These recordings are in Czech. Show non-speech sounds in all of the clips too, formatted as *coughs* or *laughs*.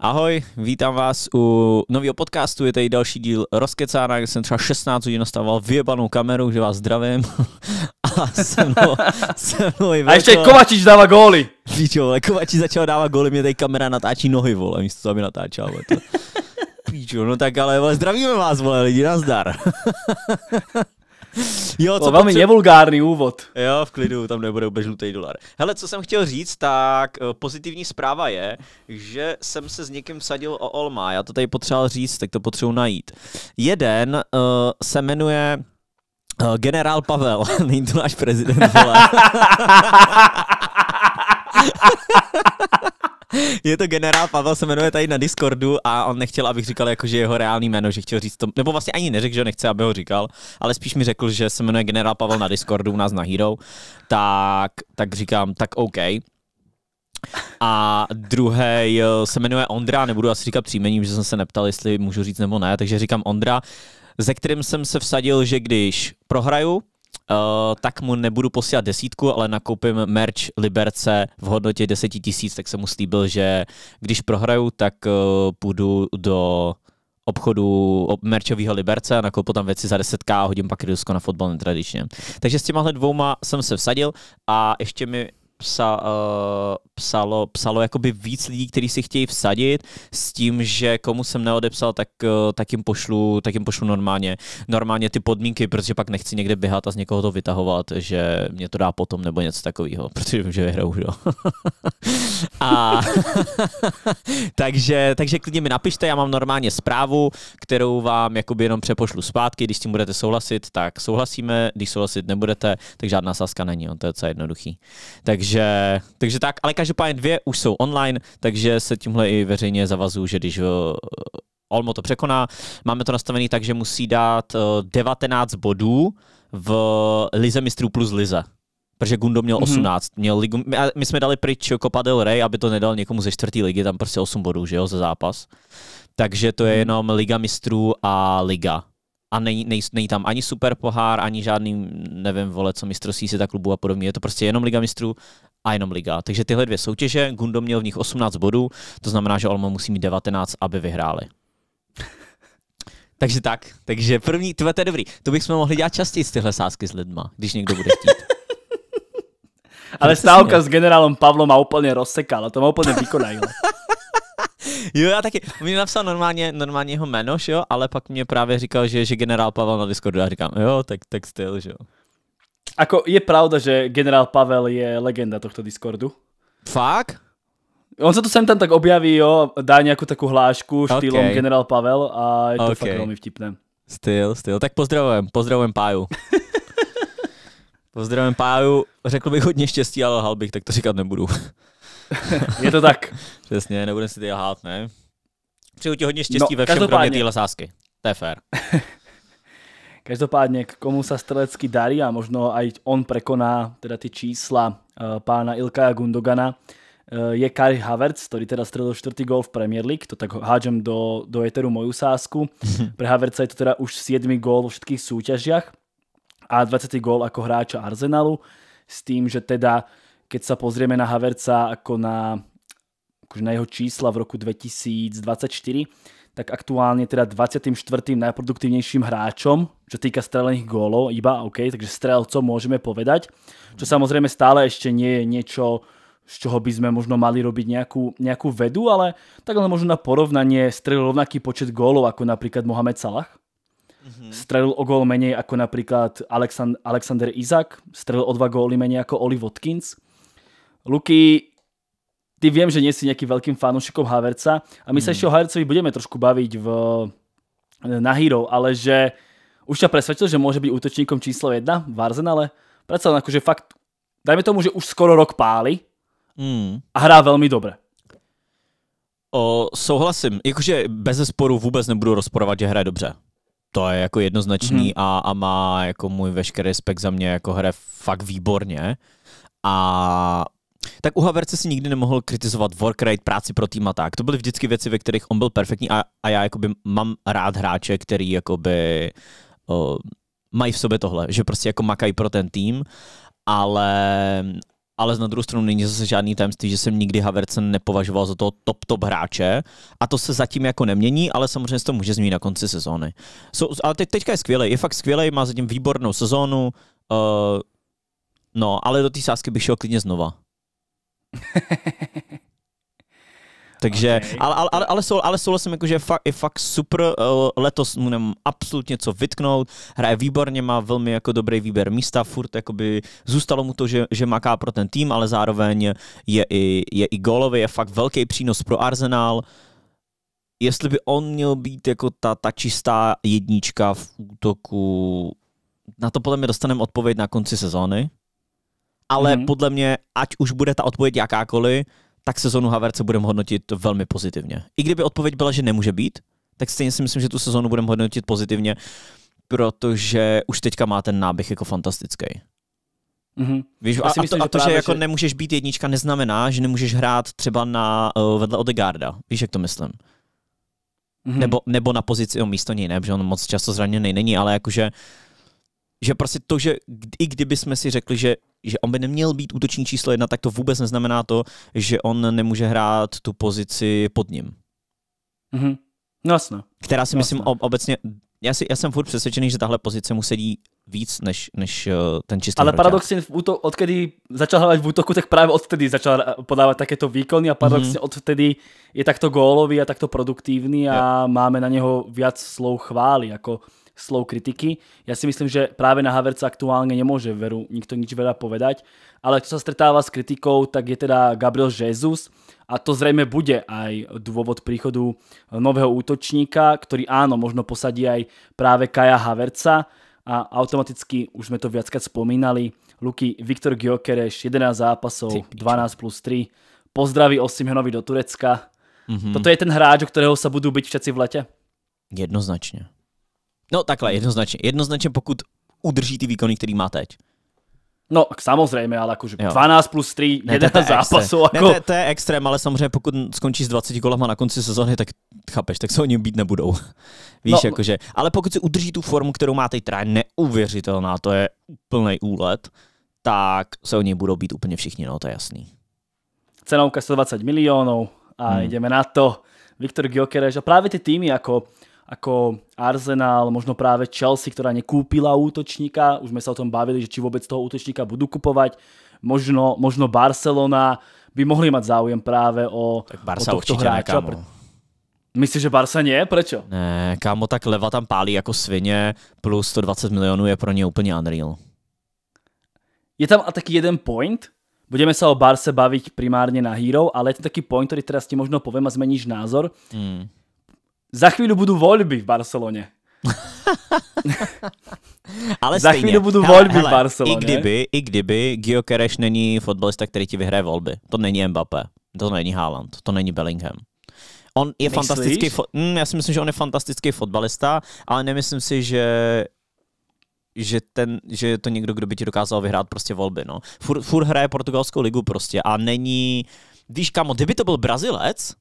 Ahoj, vítám vás u nového podcastu, je tady další díl Rozkecána, kde jsem třeba 16 hodin nastavoval vyjebanou kameru, že vás zdravím. *laughs* A se mnou, se mnou je A ještě Kovačič dává góly. Víš vole, Kovačič začal dávat góly, mě tady kamera natáčí nohy, vole, místo toho, aby natáčela, vole, to. Píču, no tak ale, vole, zdravíme vás, vole, lidi, nazdar. *laughs* jo, co velmi potře... nevulgární úvod. Jo, v klidu, tam nebude vůbec žlutý dolar. Hele, co jsem chtěl říct, tak eh, pozitivní zpráva je, že jsem se s někým vsadil o Olma. Já to tady potřeboval říct, tak to potřebuji najít. Jeden uh, se jmenuje uh, generál Pavel. *laughs* Není to náš prezident, vole. *laughs* *laughs* je to generál Pavel, se jmenuje tady na Discordu a on nechtěl, abych říkal, jako, že jeho reálný jméno, že chtěl říct to, nebo vlastně ani neřekl, že nechce, aby ho říkal, ale spíš mi řekl, že se jmenuje generál Pavel na Discordu u nás na Hero, tak, tak říkám, tak OK. A druhý eh, se jmenuje Ondra, nebudu asi říkat příjmením, že jsem se neptal, jestli můžu říct nebo ne, takže říkám Ondra, ze kterým jsem se vsadil, že když prohraju, Uh, tak mu nebudu posílat desítku, ale nakoupím merch Liberce v hodnotě 10 tisíc, tak jsem mu slíbil, že když prohraju, tak uh, půjdu do obchodu merčového Liberce a nakoupil tam věci za 10k a hodím pak Rilsko na fotbal netradičně. Takže s těma dvouma jsem se vsadil a ještě mi psa, uh, psalo, psalo jakoby víc lidí, kteří si chtějí vsadit s tím, že komu jsem neodepsal, tak, uh, tak, jim pošlu, tak jim pošlu normálně, normálně ty podmínky, protože pak nechci někde běhat a z někoho to vytahovat, že mě to dá potom nebo něco takového, *laughs* protože vím, že vyhraju, jo. *laughs* a *laughs* takže, takže klidně mi napište, já mám normálně zprávu, kterou vám jakoby jenom přepošlu zpátky, když s tím budete souhlasit, tak souhlasíme, když souhlasit nebudete, tak žádná saska není, on to je docela jednoduchý. Takže takže, takže tak, ale každopádně dvě už jsou online, takže se tímhle i veřejně zavazuju, že když eh, Olmo to překoná, máme to nastavený tak, že musí dát 19 eh, bodů v Lize mistrů plus Lize protože Gundo měl 18. Mm-hmm. Měl ligu, my jsme dali pryč Copa jako del Rey, aby to nedal někomu ze čtvrtý ligy, tam prostě 8 bodů, že jo, za zápas. Takže to je mhm. jenom Liga mistrů a Liga a není, nej, nej tam ani super pohár, ani žádný, nevím, vole, co mistrovství se tak klubu a podobně. Je to prostě jenom Liga mistrů a jenom Liga. Takže tyhle dvě soutěže, Gundo měl v nich 18 bodů, to znamená, že Olmo musí mít 19, aby vyhráli. *laughs* takže tak, takže první, to je dobrý. To bychom mohli dělat častěji z tyhle sázky s lidma, když někdo bude chtít. *laughs* Ale stávka s generálem Pavlom ma úplně rozsekala, to má úplně vykonajilo. *laughs* *laughs* jo, já taky. On mě napsal normálně, normálně jeho jméno, jo, ale pak mě právě říkal, že, že generál Pavel na Discordu a říkám, jo, tak, tak styl, že jo. Ako je pravda, že generál Pavel je legenda tohto Discordu? Fakt? On se to sem tam tak objaví, jo, dá nějakou takovou hlášku štýlom okay. generál Pavel a je to okay. fakt velmi vtipné. Styl, styl. Tak pozdravujem, pozdravujem Páju. *laughs* pozdravujem Páju, řekl bych hodně štěstí, ale hal bych, tak to říkat nebudu. *laughs* je to tak. Přesně, nebudem si ty lhát, ne? Přeju ti hodně štěstí no, ve všem, každopádně. kromě sásky. To je fér. *laughs* každopádně, komu sa strelecky darí a možno aj on prekoná teda ty čísla uh, pána Ilkaja Gundogana, uh, je Kari Havertz, který teda strelil čtvrtý gol v Premier League, to tak hádžem do, do Eteru moju sásku. *laughs* Pre Havertza je to teda už 7 gól vo všetkých súťažiach a 20. gól ako hráča Arsenalu s tým, že teda uh, keď sa pozrieme na Haverca ako na, akože na jeho čísla v roku 2024, tak aktuálne teda 24. najproduktívnejším hráčom, čo týka strelených gólov, iba OK, takže strelcom môžeme povedať, čo samozrejme stále ešte nie je niečo, z čoho by sme možno mali robiť nejakú, nejakú vedu, ale tak len možno na porovnanie strelil rovnaký počet gólov ako napríklad Mohamed Salah. Mm-hmm. Strelil o gól menej ako napríklad Alexand- Alexander Izak, strelil o dva góly menej ako Oli Watkins. Luky, ty viem, že nie si nejakým veľkým fanúšikom Haverca a my hmm. sa ešte o Havercovi budeme trošku baviť v, na Hero, ale že už ťa presvedčil, že môže byť útočníkom číslo 1 v Arsenale. Predsa len akože fakt, dajme tomu, že už skoro rok páli hmm. a hrá veľmi dobre. O, souhlasím, jakože bez sporu vůbec nebudu rozporovat, že hraje dobře. To je jako jednoznačný mm. a, a má jako můj veškerý respekt za mě, jako hraje fakt výborně. A tak u Haverce si nikdy nemohl kritizovat work rate, práci pro tým a tak. To byly vždycky věci, ve kterých on byl perfektní a, a já jakoby mám rád hráče, který jakoby o, mají v sobě tohle, že prostě jako makají pro ten tým, ale, ale na druhou stranu není zase žádný tajemství, že jsem nikdy Haverce nepovažoval za toho top top hráče a to se zatím jako nemění, ale samozřejmě se to může změnit na konci sezóny. So, ale teď, teďka je skvělý, je fakt skvělý, má zatím výbornou sezónu, uh, no, ale do té sázky bych šel klidně znova. *laughs* Takže, okay. ale, ale, ale, ale, sou, ale souhlasím, jako, že je fakt, je fakt super, eh, letos mu nemám absolutně co vytknout, hraje výborně, má velmi jako dobrý výběr místa, furt jakoby zůstalo mu to, že, že maká pro ten tým, ale zároveň je i, je i golový je fakt velký přínos pro Arsenal. Jestli by on měl být jako ta, ta čistá jednička v útoku, na to podle mě dostaneme odpověď na konci sezóny, ale mm-hmm. podle mě, ať už bude ta odpověď jakákoliv, tak sezonu Haverce budeme hodnotit velmi pozitivně. I kdyby odpověď byla, že nemůže být, tak stejně si myslím, že tu sezonu budeme hodnotit pozitivně, protože už teďka má ten náběh jako fantastický. Mm-hmm. Víš, a, myslím, a, to, a to, že, jako že... nemůžeš být jednička, neznamená, že nemůžeš hrát třeba na uh, vedle Odegarda. Víš, jak to myslím? Mm-hmm. Nebo, nebo na pozici, o místo něj ne, protože on moc často zraněný není, ale jakože uh, že prostě to, že i kdyby jsme si řekli, že, že on by neměl být útoční číslo jedna, tak to vůbec neznamená to, že on nemůže hrát tu pozici pod ním. Mm-hmm. No jasno. Která si jasno. myslím obecně, já, si, já jsem furt přesvědčený, že tahle pozice mu sedí víc než, než eh, ten čistý Ale paradoxně, odkedy začal hrát v útoku, tak právě odtedy začal eh, podávat takéto výkony a paradoxně mm-hmm. odtedy je takto gólový a takto produktivní a jo. máme na něho viac slov chvály, jako slov kritiky. Ja si myslím, že práve na Haverca aktuálne nemôže veru nikto nič veľa povedať, ale kto sa stretáva s kritikou, tak je teda Gabriel Jesus a to zrejme bude aj dôvod príchodu nového útočníka, ktorý áno, možno posadí aj práve Kaja Haverca a automaticky, už sme to viackrát spomínali, Luky Viktor Giokereš, 11 zápasov, 12 plus 3, pozdraví Osimhenovi do Turecka. Mm -hmm. Toto je ten hráč, o kterého se budou byť všetci v lete? Jednoznačně. No takhle, jednoznačně. Jednoznačně pokud udrží ty výkony, který má teď. No, samozřejmě, ale akože 12 plus 3, ne, 11 zápasov. Ne, to, jako- to je extrém, ale samozřejmě pokud skončí s 20 golama na konci sezóny, tak chápeš, tak se o něm být nebudou. *laughs* Víš, no, jakože. Ale pokud si udrží tu formu, kterou má teď, která je neuvěřitelná, to je úplný úlet, tak se o něj budou být úplně všichni, no to je jasný. Cenovka 120 milionů a hmm. jdeme na to. Viktor Gyökeres a právě ty týmy jako ako Arsenal, možno práve Chelsea, ktorá nekúpila útočníka. Už sme sa o tom bavili, že či vôbec toho útočníka budú kupovať. Možno, možno Barcelona by mohli mať záujem práve o, tak Barca o tohto hráča. Myslíš, že Barca nie? Prečo? Ne, kámo, tak Leva tam pálí jako svině, plus 120 milionů je pro ně úplně unreal. Je tam a taký jeden point, Budeme sa o Barse baviť primárne na Hero, ale je to taký point, ktorý teraz ti možno poviem a zmeníš názor. Mm. Za chvíli budú voľby v Barcelone. Ale Za chvíli budu volby v Barceloně. *laughs* I kdyby, i kdyby Gyökeres není fotbalista, který ti vyhraje volby. To není Mbappé, to není Haaland, to není Bellingham. On je Myslíš? fantastický, fo- mm, já si myslím, že on je fantastický fotbalista, ale nemyslím si, že že, ten, že je to někdo, kdo by ti dokázal vyhrát prostě volby. No. Fur, fur hraje portugalskou ligu prostě a není... Víš, kamo, kdyby to byl Brazilec,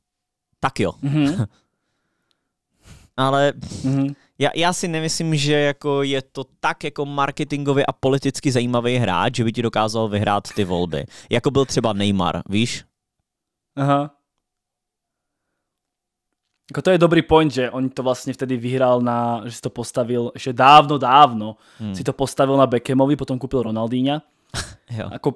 tak jo. Mm-hmm. *laughs* ale mm-hmm. já, já si nemyslím, že jako je to tak jako marketingově a politicky zajímavý hráč, že by ti dokázal vyhrát ty volby. Jako byl třeba Neymar, víš? Aha. Jako to je dobrý point, že on to vlastně vtedy vyhrál na, že si to postavil, že dávno, dávno hmm. si to postavil na Beckhamovi, potom koupil Ronaldíňa. *laughs* jo. Ako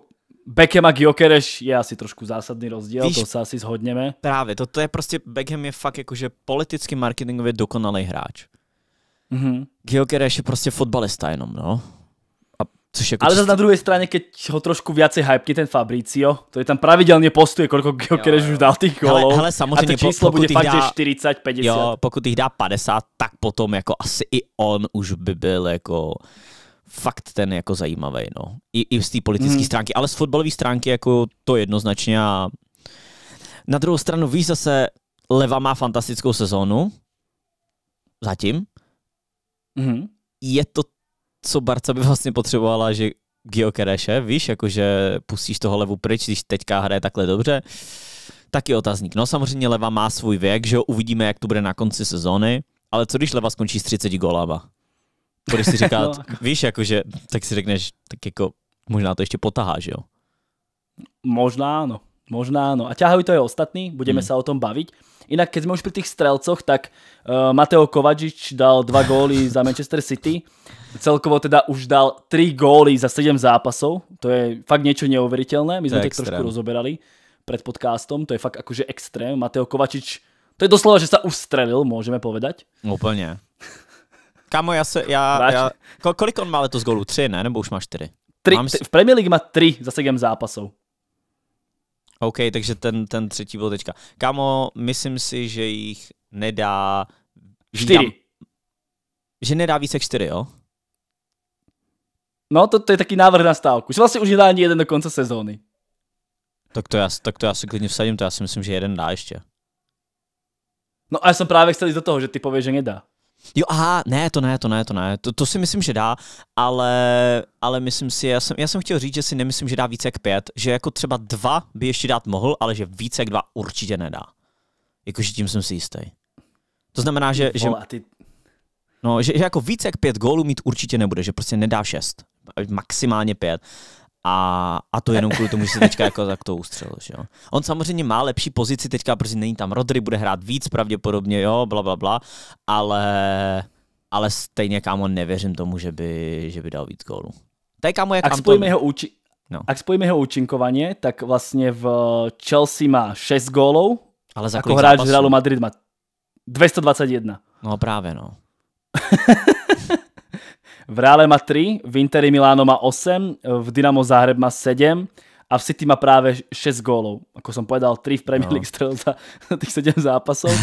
Beckham a Gyökeres je asi trošku zásadný rozdíl, Víš, to se asi zhodněme. Právě, to, to je prostě, Beckham je fakt jakože politicky marketingově dokonalý hráč. Mm-hmm. Gyökeres je prostě fotbalista jenom, no. A což jako Ale zase na druhé straně, keď ho trošku viacej hypne ten Fabricio, to je tam pravidelně postuje, kolik Gyökeres už dal těch golů. Hele, samozřejmě, a to číslo bude fakt, dá, 40, 50. Jo, pokud jich dá 50, tak potom jako asi i on už by byl jako fakt ten jako zajímavý, no. I, i z té politické hmm. stránky, ale z fotbalové stránky jako to jednoznačně a na druhou stranu víš zase, Leva má fantastickou sezónu, zatím. Hmm. Je to, co Barca by vlastně potřebovala, že Giokereše, víš, jakože pustíš toho levu pryč, když teďka hraje takhle dobře, taky otazník. No samozřejmě Leva má svůj věk, že jo, uvidíme, jak to bude na konci sezóny, ale co když Leva skončí s 30 golama? budeš si říkat, *laughs* no. víš, jakože, tak si řekneš, tak jako možná to ještě potahá, že jo? Možná ano, možná ano. A ťahají to je ostatní, budeme hmm. se o tom bavit. Inak, keď sme už pri tých strelcoch, tak uh, Mateo Kovačič dal dva góly za Manchester City. Celkovo teda už dal tri góly za 7 zápasov. To je fakt niečo neuveriteľné. My sme to, to trošku rozoberali pred podcastom. To je fakt akože extrém. Mateo Kovačič, to je doslova, že sa ustrelil, môžeme povedať. Úplne. Kámo, já se, já, já, kolik on má letos Golu Tři, ne? Nebo už má čtyři? Tři, Mám... Tři, v Premier League má tři za sedm zápasů. OK, takže ten, ten třetí byl teďka. Kámo, myslím si, že jich nedá... Čtyři. že nedá více jak čtyři, jo? No, to, to je taky návrh na stávku. Že vlastně už nedá ani jeden do konce sezóny. Tak to já, tak to já si klidně vsadím, to já si myslím, že jeden dá ještě. No a já jsem právě chtěl jít do toho, že ty pověš, že nedá. Jo, aha, ne, to ne, to ne, to ne. To, to si myslím, že dá, ale, ale myslím si, já jsem, já jsem chtěl říct, že si nemyslím, že dá více jak pět, že jako třeba dva by ještě dát mohl, ale že více jak dva určitě nedá. Jakože tím jsem si jistý. To znamená, že, že, no, že, že jako více jak pět gólů mít určitě nebude, že prostě nedá šest, maximálně pět. A, a to jenom kvůli tomu, že se teďka jako tak to ustřel. Že jo. On samozřejmě má lepší pozici teďka, protože není tam Rodry, bude hrát víc pravděpodobně, jo, bla, bla, bla, ale, ale stejně, kámo, nevěřím tomu, že by, že by dal víc gólů. Tak je kámo, jak Ak spojíme, jeho úči- no. Ak spojíme jeho účinkovanie, tak vlastně v eh, Chelsea má 6 gólů. ale za jako hráč Realu Madrid má 221. No právě, no. *laughs* V Reále má 3, v Interi Miláno má 8, v Dynamo Záhreb má 7 a v City má práve 6 gólov. Ako som povedal, 3 v Premier no. League no. strel za *laughs* tých 7 zápasov. *laughs*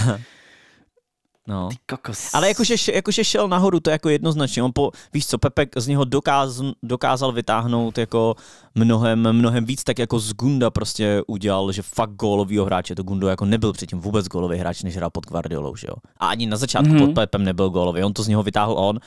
No. Ty kokos. Ale jakože, jakože šel nahoru, to je jako jednoznačně. On po, víš co, Pepek z něho dokáz, dokázal vytáhnout jako mnohem, mnohem víc, tak jako z Gunda prostě udělal, že fakt gólový hráče. To Gundo jako nebyl předtím vůbec gólový hráč, než hrál pod Guardiolou, že jo. A ani na začátku mm-hmm. pod Pepem nebyl gólový, on to z něho vytáhl on.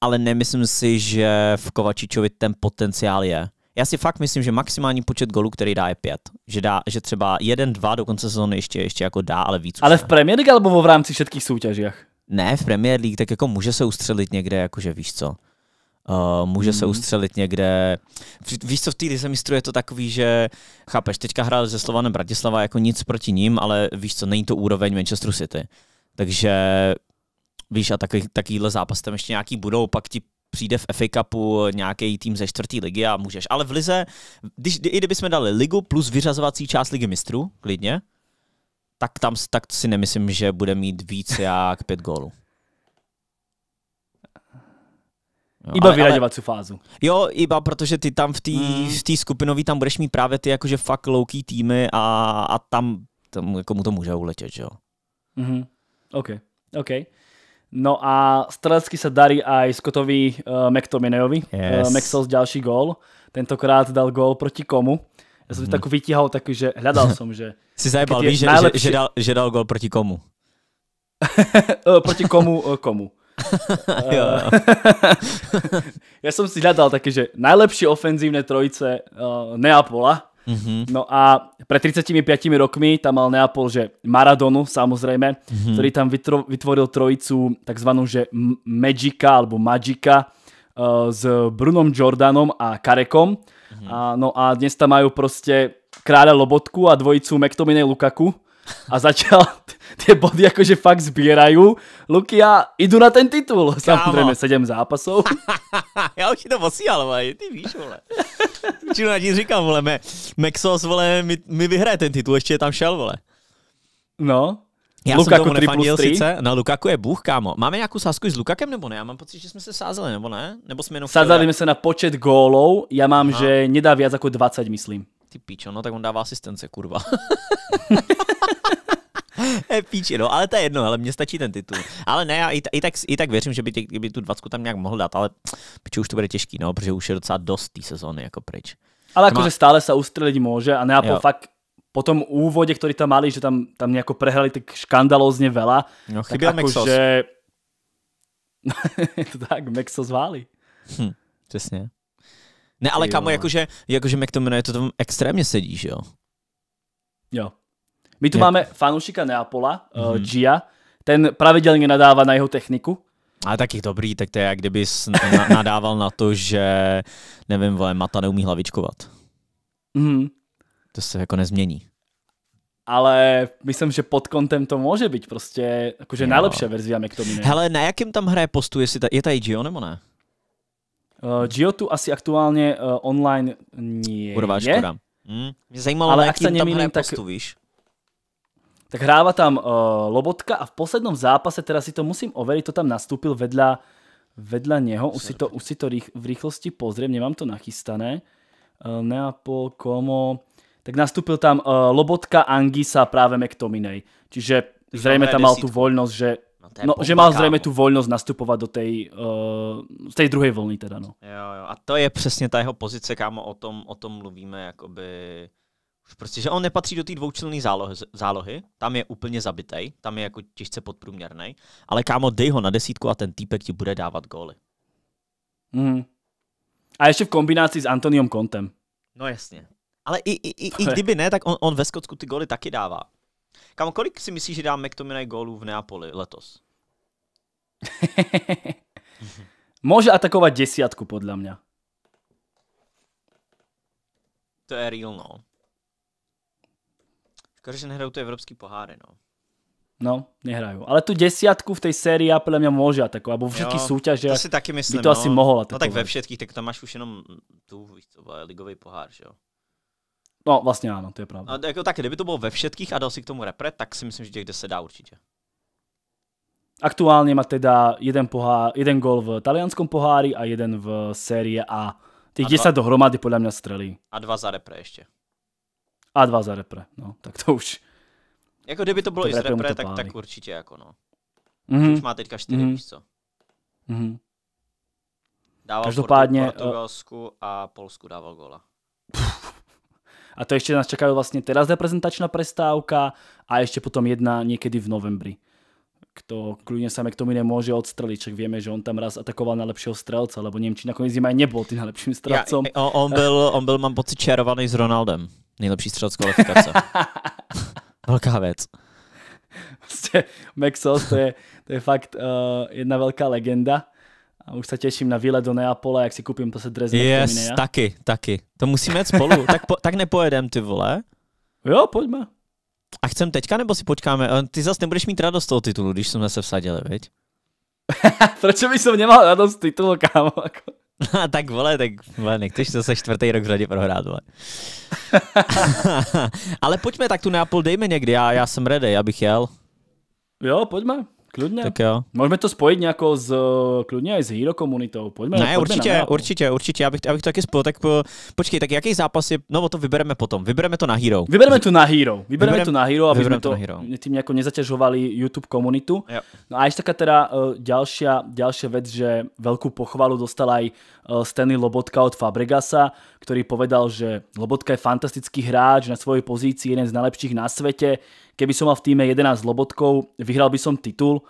Ale nemyslím si, že v Kovačičovi ten potenciál je já si fakt myslím, že maximální počet golů, který dá, je pět. Že, dá, že třeba jeden, dva do konce sezóny ještě, ještě jako dá, ale víc. Ale v Premier League nebo v rámci všech soutěžích? Ne, v Premier League, tak jako může se ustřelit někde, jakože víš co. Uh, může hmm. se mhm. ustřelit někde. Víš co, v té mistru je to takový, že chápeš, teďka hrál ze Slovanem Bratislava jako nic proti ním, ale víš co, není to úroveň Manchester City. Takže víš, a taky, takovýhle zápas tam ještě nějaký budou, pak ti přijde v FA Cupu nějaký tým ze čtvrtý ligy a můžeš. Ale v lize, když, i kdybychom dali ligu plus vyřazovací část ligy mistrů, klidně, tak tam tak si nemyslím, že bude mít víc jak pět gólů. Jo, iba vyraďovací fázu. Jo, iba protože ty tam v té mm. skupinové tam budeš mít právě ty jakože fakt louký týmy a, a tam, tam jako mu to může uletět, že jo. Mhm. OK, OK. No a strelecky sa darí aj Scottovi uh, McTominayovi. Yes. Uh, eh, Maxos ďalší gól. Tentokrát dal gól proti komu. Já jsem mm. takový vytíhal, taký, že hledal *laughs* som, že... si zajebal, víš, že, najlepší... že, že, dal, že dal gol proti komu? *laughs* Eh, proti komu, komu. *laughs* ja som Já si hledal také, že najlepšie ofenzívne trojice uh, Neapola Mm-hmm. No a pred 35 rokmi tam mal Neapol, že Maradonu samozrejme, mm-hmm. ktorý tam vytro- vytvoril trojicu takzvanú, že Magica alebo Magica uh, s Brunom Jordanom a Karekom. Mm-hmm. A, no a dnes tam majú proste kráľa Lobotku a dvojicu McTominay Lukaku. A začal tie body akože fakt zbierajú. Luky, ja idú na ten titul. Kámo. Samozrejme, 7 zápasov. *laughs* já už ti to posílal, vole, ty víš, vole. Včera ti říkám, vole, me, Mexos, vole, mi, mi vyhraje ten titul, ještě je tam šel, vole. No, já Lukaku jsem tomu nefandil Sice, na Lukaku je bůh, kámo. Máme nějakou sázku s Lukakem nebo ne? Já mám pocit, že jsme se sázeli, nebo ne? Nebo jsme jenom Sázali jsme se na počet gólů. Já mám, Aha. že nedá víc jako 20, myslím. Ty pičo, no tak on dává asistence, kurva. *laughs* *laughs* Eh, píči, no, ale to je jedno, ale mně stačí ten titul. Ale ne, já i, i, tak, i tak věřím, že by, tě, by tu dvacku tam nějak mohl dát, ale piči, už to bude těžký, no, protože už je docela dost té sezóny jako pryč. Ale jakože má... stále sa ustřelit může a Neapol fakt po tom úvodě, který tam mali, že tam, tam nejako prehrali tak škandalozně vela. No, chyběl Mexos. Že... *laughs* to tak, Mexos váli. Hm, přesně. Ne, ale kamo, no. jakože, jakože McTominay to tam extrémně sedí, že jo? Jo. My tu ne. máme fanúšika Neapola, mm-hmm. uh, Gia, ten pravidelně nadává na jeho techniku. A taky dobrý, tak to je, jak kdyby nadával na to, že nevím, vole, Mata neumí hlavičkovat. Mm. To se jako nezmění. Ale myslím, že pod kontem to může být prostě jakože no. nejlepší verzi Amektominy. Hele, na jakém tam hraje postu, jestli ta, je tady Gio nebo ne? Uh, eh, Gio tu asi aktuálně uh, online nie Urváčko je. škoda. Hmm. Mě zajímalo, ale na jakým tam nemýlim, hraje tak... postu, víš? tak hráva tam uh, Lobotka a v poslednom zápase, teraz si to musím overiť, to tam nastúpil vedľa, vedľa neho, už si to, už si to rých, v rýchlosti pozriem, nemám to nachystané. Uh, Neapol, Komo, tak nastúpil tam uh, Lobotka, Angisa, práve McTominay. Čiže zrejme tam mal tú voľnosť, že No, no že mal zřejmě tu volnost nastupovat do té uh, tej druhé vlny teda, no. Jo, jo, a to je přesně ta jeho pozice, kámo, o tom, o tom mluvíme, jakoby Prostě, že on nepatří do té dvoučlenné zálohy, zálohy, tam je úplně zabitej, tam je jako těžce podprůměrný, ale kámo, dej ho na desítku a ten týpek ti bude dávat góly. Mm. A ještě v kombinaci s Antoniom Kontem. No jasně. Ale i, i, i, i kdyby ne, tak on, on ve Skotsku ty góly taky dává. Kámo, kolik si myslíš, že dá McTominay gólů v Neapoli letos? *laughs* Může atakovat desítku podle mě. To je real, no. Skoro, jako, že nehrajú ty evropský poháry, no. No, nehrajú. Ale tu desiatku v tej sérii podľa mňa môže atakovať, alebo všetky jo, súťaže to si taky myslím, by to no. asi mohol atakovať. No tak ve všetkých, tak tam máš už jenom tu, víš co, ligový pohár, že jo? No, vlastně ano, to je pravda. A jako tak, kdyby to bylo ve všetkých a dal si k tomu repre, tak si myslím, že tiekde se dá určitě. Aktuálně má teda jeden, pohár, jeden gol v talianskom pohári a jeden v série A. Tých a 10 dohromady podle mě strelí. A dva za repre ještě. A dva za repre, no, tak to už. Jako kdyby to bylo to i z repre, tak, tak určitě jako no. Mm-hmm. Už má teďka čtyři, mm-hmm. víš co. Mm-hmm. Dával Každopádně, eh, Portugalsku a Polsku dával gola. *laughs* A to ještě nás čeká vlastně teraz reprezentačná prestávka a ještě potom jedna někdy v novembri. Kto kľudne k tomu nemůže odstreliť, čak víme, že on tam raz atakoval na lepšího strelce, lebo nevím, či jim zima nebol tým nejlepším strelcom. Ja, on, byl, on byl, mám pocit, čarovaný s Ronaldem. Nejlepší střelec kvalifikace. *laughs* Velká věc. Prostě Maxos, to je, to je fakt uh, jedna velká legenda. A už se těším na výlet do Neapole, jak si koupím se dres. Yes, taky, taky. To musíme jít spolu. *laughs* tak, po, tak nepojedem, ty vole. Jo, pojďme. A chcem teďka, nebo si počkáme? Eh, ty zase nebudeš mít radost toho titulu, když jsme se vsadili, viď? *laughs* Proč bych jsem nemal radost titulu, kámo? Jako? *laughs* tak vole, tak vole, nechceš se čtvrtý rok v řadě prohrát, vole. *laughs* *laughs* Ale pojďme, tak tu Neapol dejme někdy, já, já jsem ready, abych jel. Jo, pojďme. Kludně. Tak jo. Můžeme to spojit nějakou s, eh, kludně i s hero komunitou. Pojďme, ne, pojďme určitě, na určitě, určitě. já abych to taky spojil, tak po, eh, počkej, tak jaký zápas je, no to vybereme potom. Vybereme to na hero. Vybereme to na hero. Vybereme, vybereme to na hero, aby jsme to, to tím jako nezaťažovali YouTube komunitu. Jo. No a ještě taká teda uh, eh, ďalšia, ďalšia vec, že velkou pochvalu dostala aj uh, Stanley Lobotka od Fabregasa ktorý povedal, že Lobotka je fantastický hráč na svojej pozícii, jeden z najlepších na svete. Keby som mal v týme 11 Lobotkov, vyhral by som titul.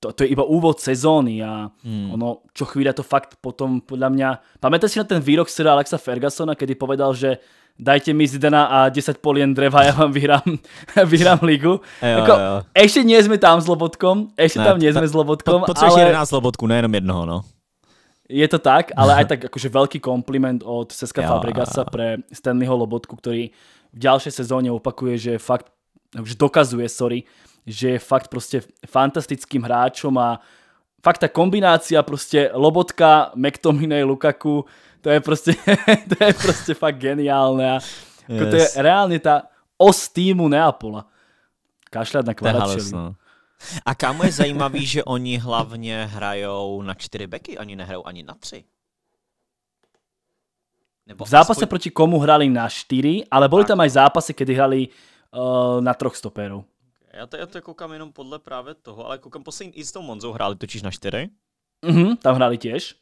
To, to je iba úvod sezóny a hmm. ono, čo chvíľa to fakt potom podľa mňa... Pamätáš si na ten výrok Sir Alexa Fergusona, kedy povedal, že dajte mi Zidana a 10 polien dreva, já vám vyhrám, *laughs* vyhrám ligu. Ejo, Ako, ejo. Ešte nie sme tam s Lobotkom, ešte ne, tam nie sme s Lobotkom, po, Potřebuješ ale... 11 Lobotku, nejenom jednoho, no. Je to tak, ale aj *laughs* tak akože veľký kompliment od Seska ja. Fabregasa pre Stanleyho Lobotku, ktorý v ďalšej sezóne opakuje, že fakt, už dokazuje, sorry, že je fakt proste fantastickým hráčom a fakt tá kombinácia proste Lobotka, McTominay, Lukaku, to je proste, *laughs* to je proste fakt geniálne a yes. to je reálne tá os týmu Neapola. Kašľať na kvaračeli. A kámo je zajímavý, že oni hlavně hrajou na čtyři beky, ani nehrajou ani na tři. Nebo v zápase aspoň... proti komu hráli na čtyři, ale byly tam aj zápasy, kdy hráli uh, eh, na troch stoperů. Já to, já to koukám jenom podle právě toho, ale koukám poslední i s tou Monzou hráli točíš na čtyři. Mhm, tam hráli těž.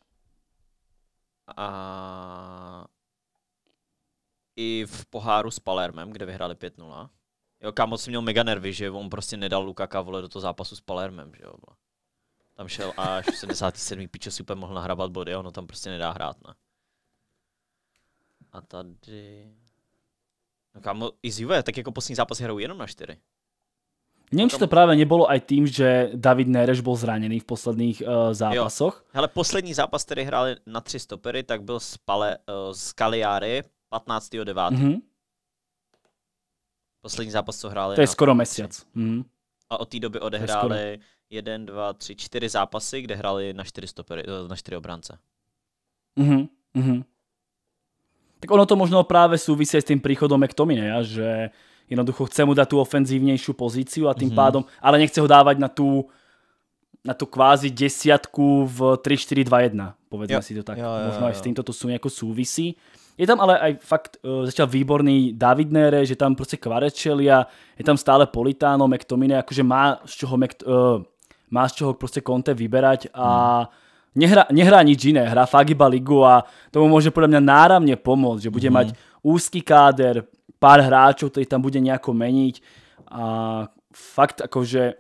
A i v poháru s Palermem, kde vyhráli 5-0. Jo, kámo si měl mega nervy, že on prostě nedal Lukaka vole do toho zápasu s Palermem, že jo. Tam šel až v 77. piče si úplně mohl nahrabat body, ono tam prostě nedá hrát, ne. A tady... No kámo, i z Juve, tak jako poslední zápas hrajou jenom na čtyři. Nevím, no, či to právě nebylo, aj tým, že David Nereš byl zraněný v posledních uh, eh, zápasoch. Jo. Hele, poslední zápas, který hráli na tři stopery, tak byl z, Pale, uh, z Kaliary 15.9. Mm -hmm. Poslední zápas, co hráli. To je skoro měsíc. Mm. A od té doby odehráli jeden, dva, tři, čtyři zápasy, kde hráli na čtyři, stopery, eh, na čtyři obránce. Mm-hmm. Mm-hmm. Tak ono to možno právě souvisí s tým príchodom McTominaya, že jednoducho chce mu dát tu ofenzívnejšiu pozici a tím mm -hmm. pádom, ale nechce ho dávat na tu na tu kvázi desiatku v 3-4-2-1, povedzme jo. si to tak. Jo, jo, jo. Možno aj s týmto to sú nejako súvisí. Je tam ale aj fakt uh, začal výborný David Nere, že tam prostě Kvarečelia, je tam stále Politano, McTominay, akože má z čoho, Mc, uh, eh, má z čoho prostě Conte vyberať a hmm. nehrá, nehrá nič iné, hrá fakt iba ligu a tomu může podle mě náramně pomoct, že bude hmm. mať úzký káder, pár hráčov, který tam bude nějako meniť a fakt akože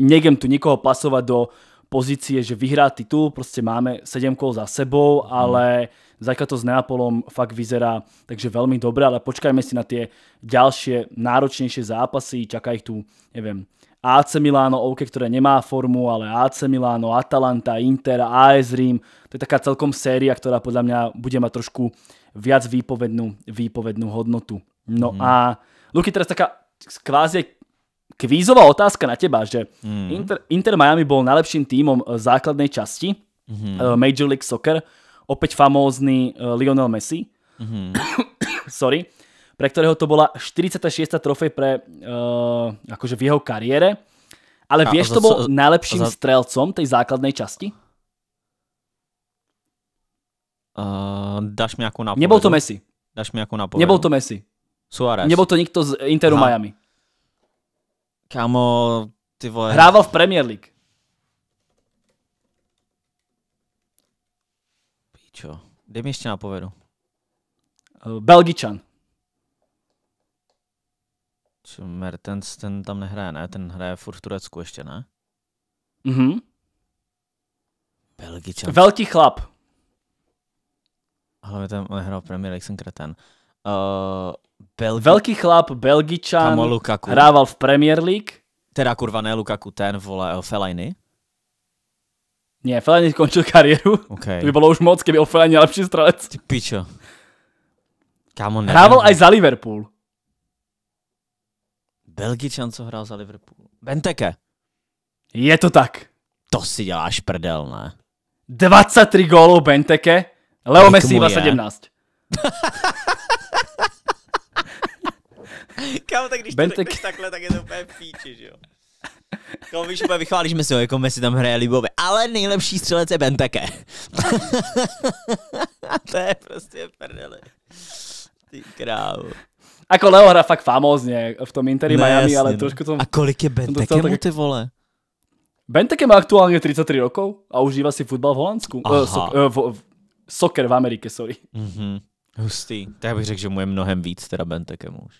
nejdem tu nikoho pasovat do pozície, že vyhrá titul, prostě máme 7 kol za sebou, hmm. ale Zatiaľ to s Neapolom fakt vyzerá takže veľmi dobre, ale počkajme si na tie ďalšie náročnejšie zápasy. Čaká ich tu, neviem, AC Milano, OK, ktoré nemá formu, ale AC Milano, Atalanta, Inter, AS Rím. To je taká celkom séria, ktorá podľa mňa bude mať trošku viac výpovednú, výpovednú hodnotu. No mm. a Luky, teraz taká kvázie kvízová otázka na teba, že mm. Inter, Inter Miami bol najlepším týmom e, základnej časti mm. Major League Soccer opäť famózny uh, Lionel Messi, mm-hmm. *coughs* sorry, pre ktorého to bola 46. trofej pre, uh, akože v jeho kariére. Ale a vieš, to bol najlepším za... strelcom tej základnej časti? Uh, dáš mi ako nápovedu? Nebol to Messi. Dáš mi ako nápovedu? Nebol to Messi. Suárez. Nebol to nikto z Interu Aha. Miami. Kamo, ty vole. Hrával v Premier League. Pičo, dej mi ještě napovedu. Eh, Belgičan. Co? Mertens, ten tam nehraje, ne? Ten hraje furt v Turecku ještě, ne? Mhm. Belgičan. Velký chlap. mi tam nehrál Premier League, jsem kreten. Uh, eh, Belgi... Velký chlap, Belgičan, Kamo Lukaku. hrával v Premier League. Teda kurva ne Lukaku, ten vole eh, Fellaini. Ne, Fellaini skončil kariéru. Okay. To by bylo už moc, kdyby byl Fellaini lepší strelec. Ty pičo. Kámo, nevím. Hrával no. aj za Liverpool. Belgičan, co hrál za Liverpool. Benteke. Je to tak. To si děláš prdel, ne? 23 gólů Benteke, Leo Messi iba 17. *laughs* Kámo, tak když Benteke to takhle, tak je to úplně píči, že jo? Komu no, víš, úplně vychválíme si ho, no, jako si tam hraje Libovi. Ale nejlepší střelec je Benteke. *laughs* to je prostě prdeli. Ty krávo. Ako Leo hra fakt famózně v tom Interi ne, no, Miami, jasný, ale no. trošku to. A kolik je Benteke mu, ty vole? Benteke má aktuálně 33 rokov a užívá si fotbal v Holandsku. Eh, Aha. Uh, sok, uh, eh, v, v, soccer v Americe, sorry. Mm-hmm. Hustý. Tak bych řekl, že mu je mnohem víc teda Benteke už.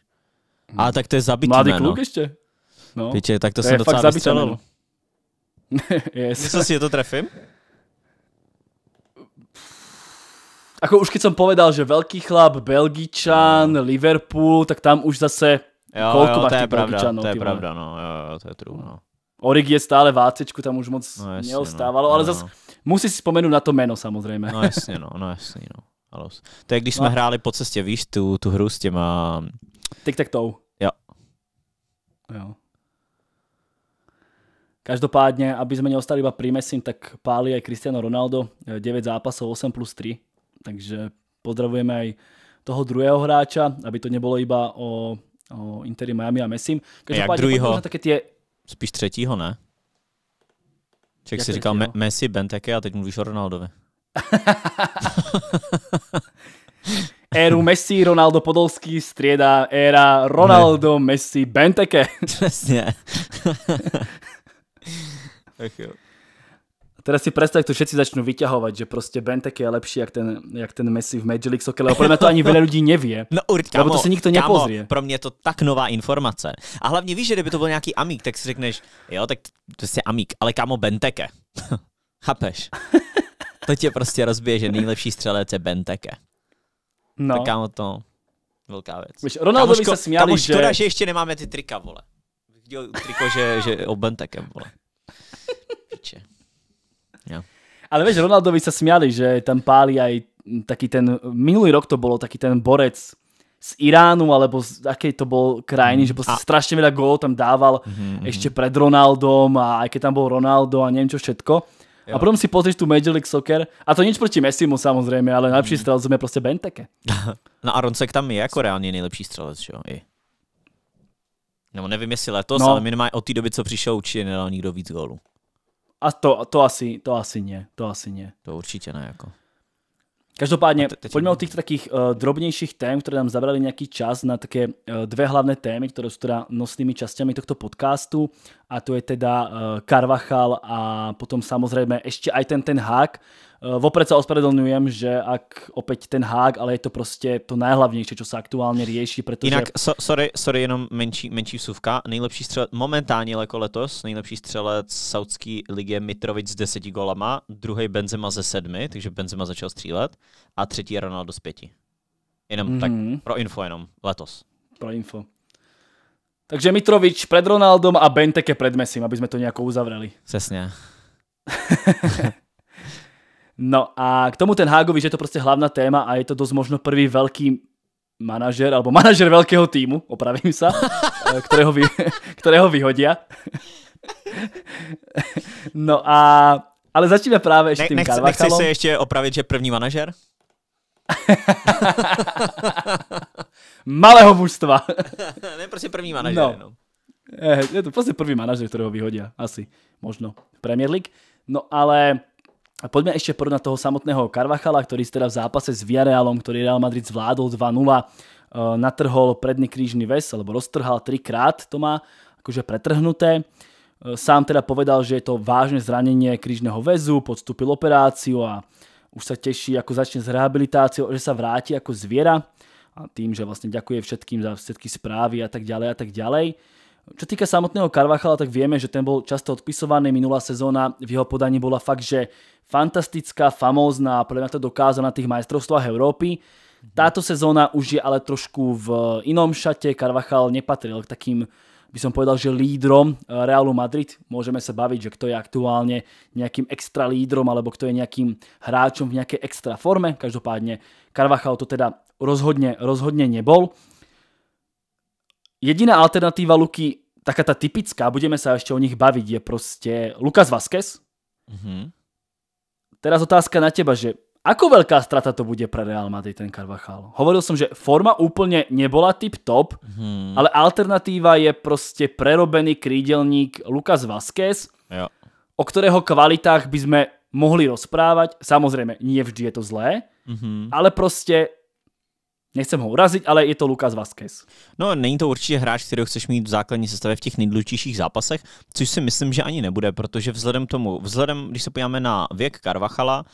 Hmm. A tak to je zabitý Mladý kluk ještě no. Piče, tak to, to jsem je docela vystřelil. *laughs* yes. Myslím si, že to trefím? Ako už keď som povedal, že veľký chlap, Belgičan, no. Liverpool, tak tam už zase jo, koľko jo, máš to je pravda, Belgičanov? To je pravda, no, jo, jo, to je true, no. Orig je stále v ACčku, tam už moc no, jasně, no. neostávalo, no, ale no. zase no. musí si vzpomenout na to jméno samozřejmě. No jasně, no, no jasně, no. Alos. To je, když jsme no. hráli po cestě, víš, tu, tu hru s těma... tic tac tou Jo. Jo. Každopádne, aby sme neostali iba pri Messi, tak páli aj Cristiano Ronaldo, 9 eh, zápasov, 8 plus 3. Takže pozdravujeme aj toho druhého hráča, aby to nebolo iba o, o Interi Miami a Každopádne, Jak druhýho? Také tie... Spíš třetího, ne? Ček si říkal Me- Messi, Benteke a teď mluvíš o Ronaldovi. *laughs* Éru Messi, Ronaldo Podolský strieda éra Ronaldo, ne. Messi, Benteke. *laughs* Přesně. *laughs* Ach *laughs* jo. Teraz si predstav, to všetci začnú vyťahovať, že proste Benteke je lepší, jak ten, jak ten Messi v Major League Soccer, lebo podľa to ani veľa ľudí nevie. No určitě, lebo to se nikto kámo, nepozrie. Pro mě je to tak nová informace. A hlavně víš, že kdyby to byl nějaký Amík, tak si řekneš, jo, tak to je Amík, ale kámo Benteke. *laughs* Chápeš? To tě prostě rozbije, že nejlepší střelec je Benteke. No. Tak kámo to velká věc. Ronaldovi se smiali, kamo, škoda, že... že ještě nemáme ty trika, vole udělal triko, že, že obentekem, vole. Piče. Jo. Ale vieš, Ronaldovi sa smiali, že tam páli aj taký ten, minulý rok to bolo taký ten borec z Iránu, alebo z akej to bol krajiny, mm. že proste a... strašne veľa gólov tam dával mm-hmm. ešte pred Ronaldom a aj keď tam bol Ronaldo a neviem čo všetko. Jo. A potom si pozrieš tu Major League Soccer a to nič proti Messimu samozřejmě, ale nejlepší mm. strelec je prostě Benteke. *laughs* no a Roncek tam je jako reálně nejlepší strelec, jo? I. Nebo nevím, jestli letos, no. ale minimálně od té doby, co přišel, určitě nedal nikdo víc gólů. A to, to, asi, to asi ne, to asi ne. To určitě ne, jako. Každopádně, te, pojďme o těch takých uh, drobnějších tém, které nám zabrali nějaký čas na také uh, dvě hlavné témy, které jsou teda nosnými částmi tohto podcastu a to je teda eh, Carvachal a potom samozrejme ešte aj ten ten hák. Eh, vopred sa ospravedlňujem, že ak opäť ten hák, ale je to prostě to nejhlavnější, čo se aktuálně rieši, protože... Jinak, so, sorry, sorry, jenom menší, menší vsuvka. Nejlepší střelec, momentálně jako letos, nejlepší střelec saudský ligy je Mitrovic s deseti golama, druhý Benzema ze sedmi, takže Benzema začal střílet a třetí je Ronaldo z pěti. Jenom mm-hmm. tak mhm. pro info jenom, letos. Pro info. Takže Mitrovič pred Ronaldom a Benteke pred Messim, aby sme to nejako uzavreli. Přesně. *laughs* no a k tomu ten Hágovič je to prostě hlavná téma a je to dosť možno prvý veľký manažer, alebo manažer veľkého týmu, opravím sa, *laughs* eh, ktorého, vy, *laughs* ktorého vyhodia. No a ale začneme právě ještě ne, tím nechci, Nechceš si se ještě opravit, že první manažer? *laughs* Malého mužstva. ne, prostě první manažer. No. no. Eh, je to prostě první manažer, kterého vyhodí Asi. Možno. Premier League. No ale a poďme ešte porovnať toho samotného Carvachala, ktorý teda v zápase s Villarealom, ktorý Real Madrid zvládol 2-0, eh, natrhol predný krížny ves, alebo roztrhal trikrát, to má akože pretrhnuté. Eh, sám teda povedal, že je to vážne zranenie krížneho väzu, podstúpil operáciu a už sa teší, ako začne s rehabilitáciou, že sa vráti ako zviera a tým, že vlastne ďakuje všetkým za všetky správy a tak ďalej a tak ďalej. Čo týka samotného Karvachala, tak vieme, že ten bol často odpisovaný. Minulá sezóna v jeho podaní bola fakt, že fantastická, famózna a podľa mňa to dokázal na tých majstrovstvách Európy. Táto sezóna už je ale trošku v inom šate. Karvachal nepatril k takým by som povedal, že lídrom eh, Realu Madrid. Môžeme sa baviť, že kto je aktuálne nejakým extra lídrom alebo kto je nejakým hráčom v nejakej extra forme. Každopádne Carvajal to teda rozhodne, rozhodne nebol. Jediná alternatíva Luky, taká tá typická, budeme sa ešte o nich baviť, je proste Lukas Vázquez. Mm -hmm. Teraz otázka na teba, že Ako veľká strata to bude pre Real Madrid ten Carvajal? Hovoril som, že forma úplne nebola tip top, hmm. ale alternatíva je proste prerobený krídelník Lukas Vázquez, jo. o ktorého kvalitách by sme mohli rozprávať. Samozrejme, nie vždy je to zlé, mm-hmm. ale prostě Nechcem ho urazit, ale je to Lukas Vázquez. No, není to určitě hráč, kterého chceš mít v základní sestavě v těch nejdůležitějších zápasech, což si myslím, že ani nebude, protože vzhledem tomu, vzhledem, když se podíváme na věk Karvachala,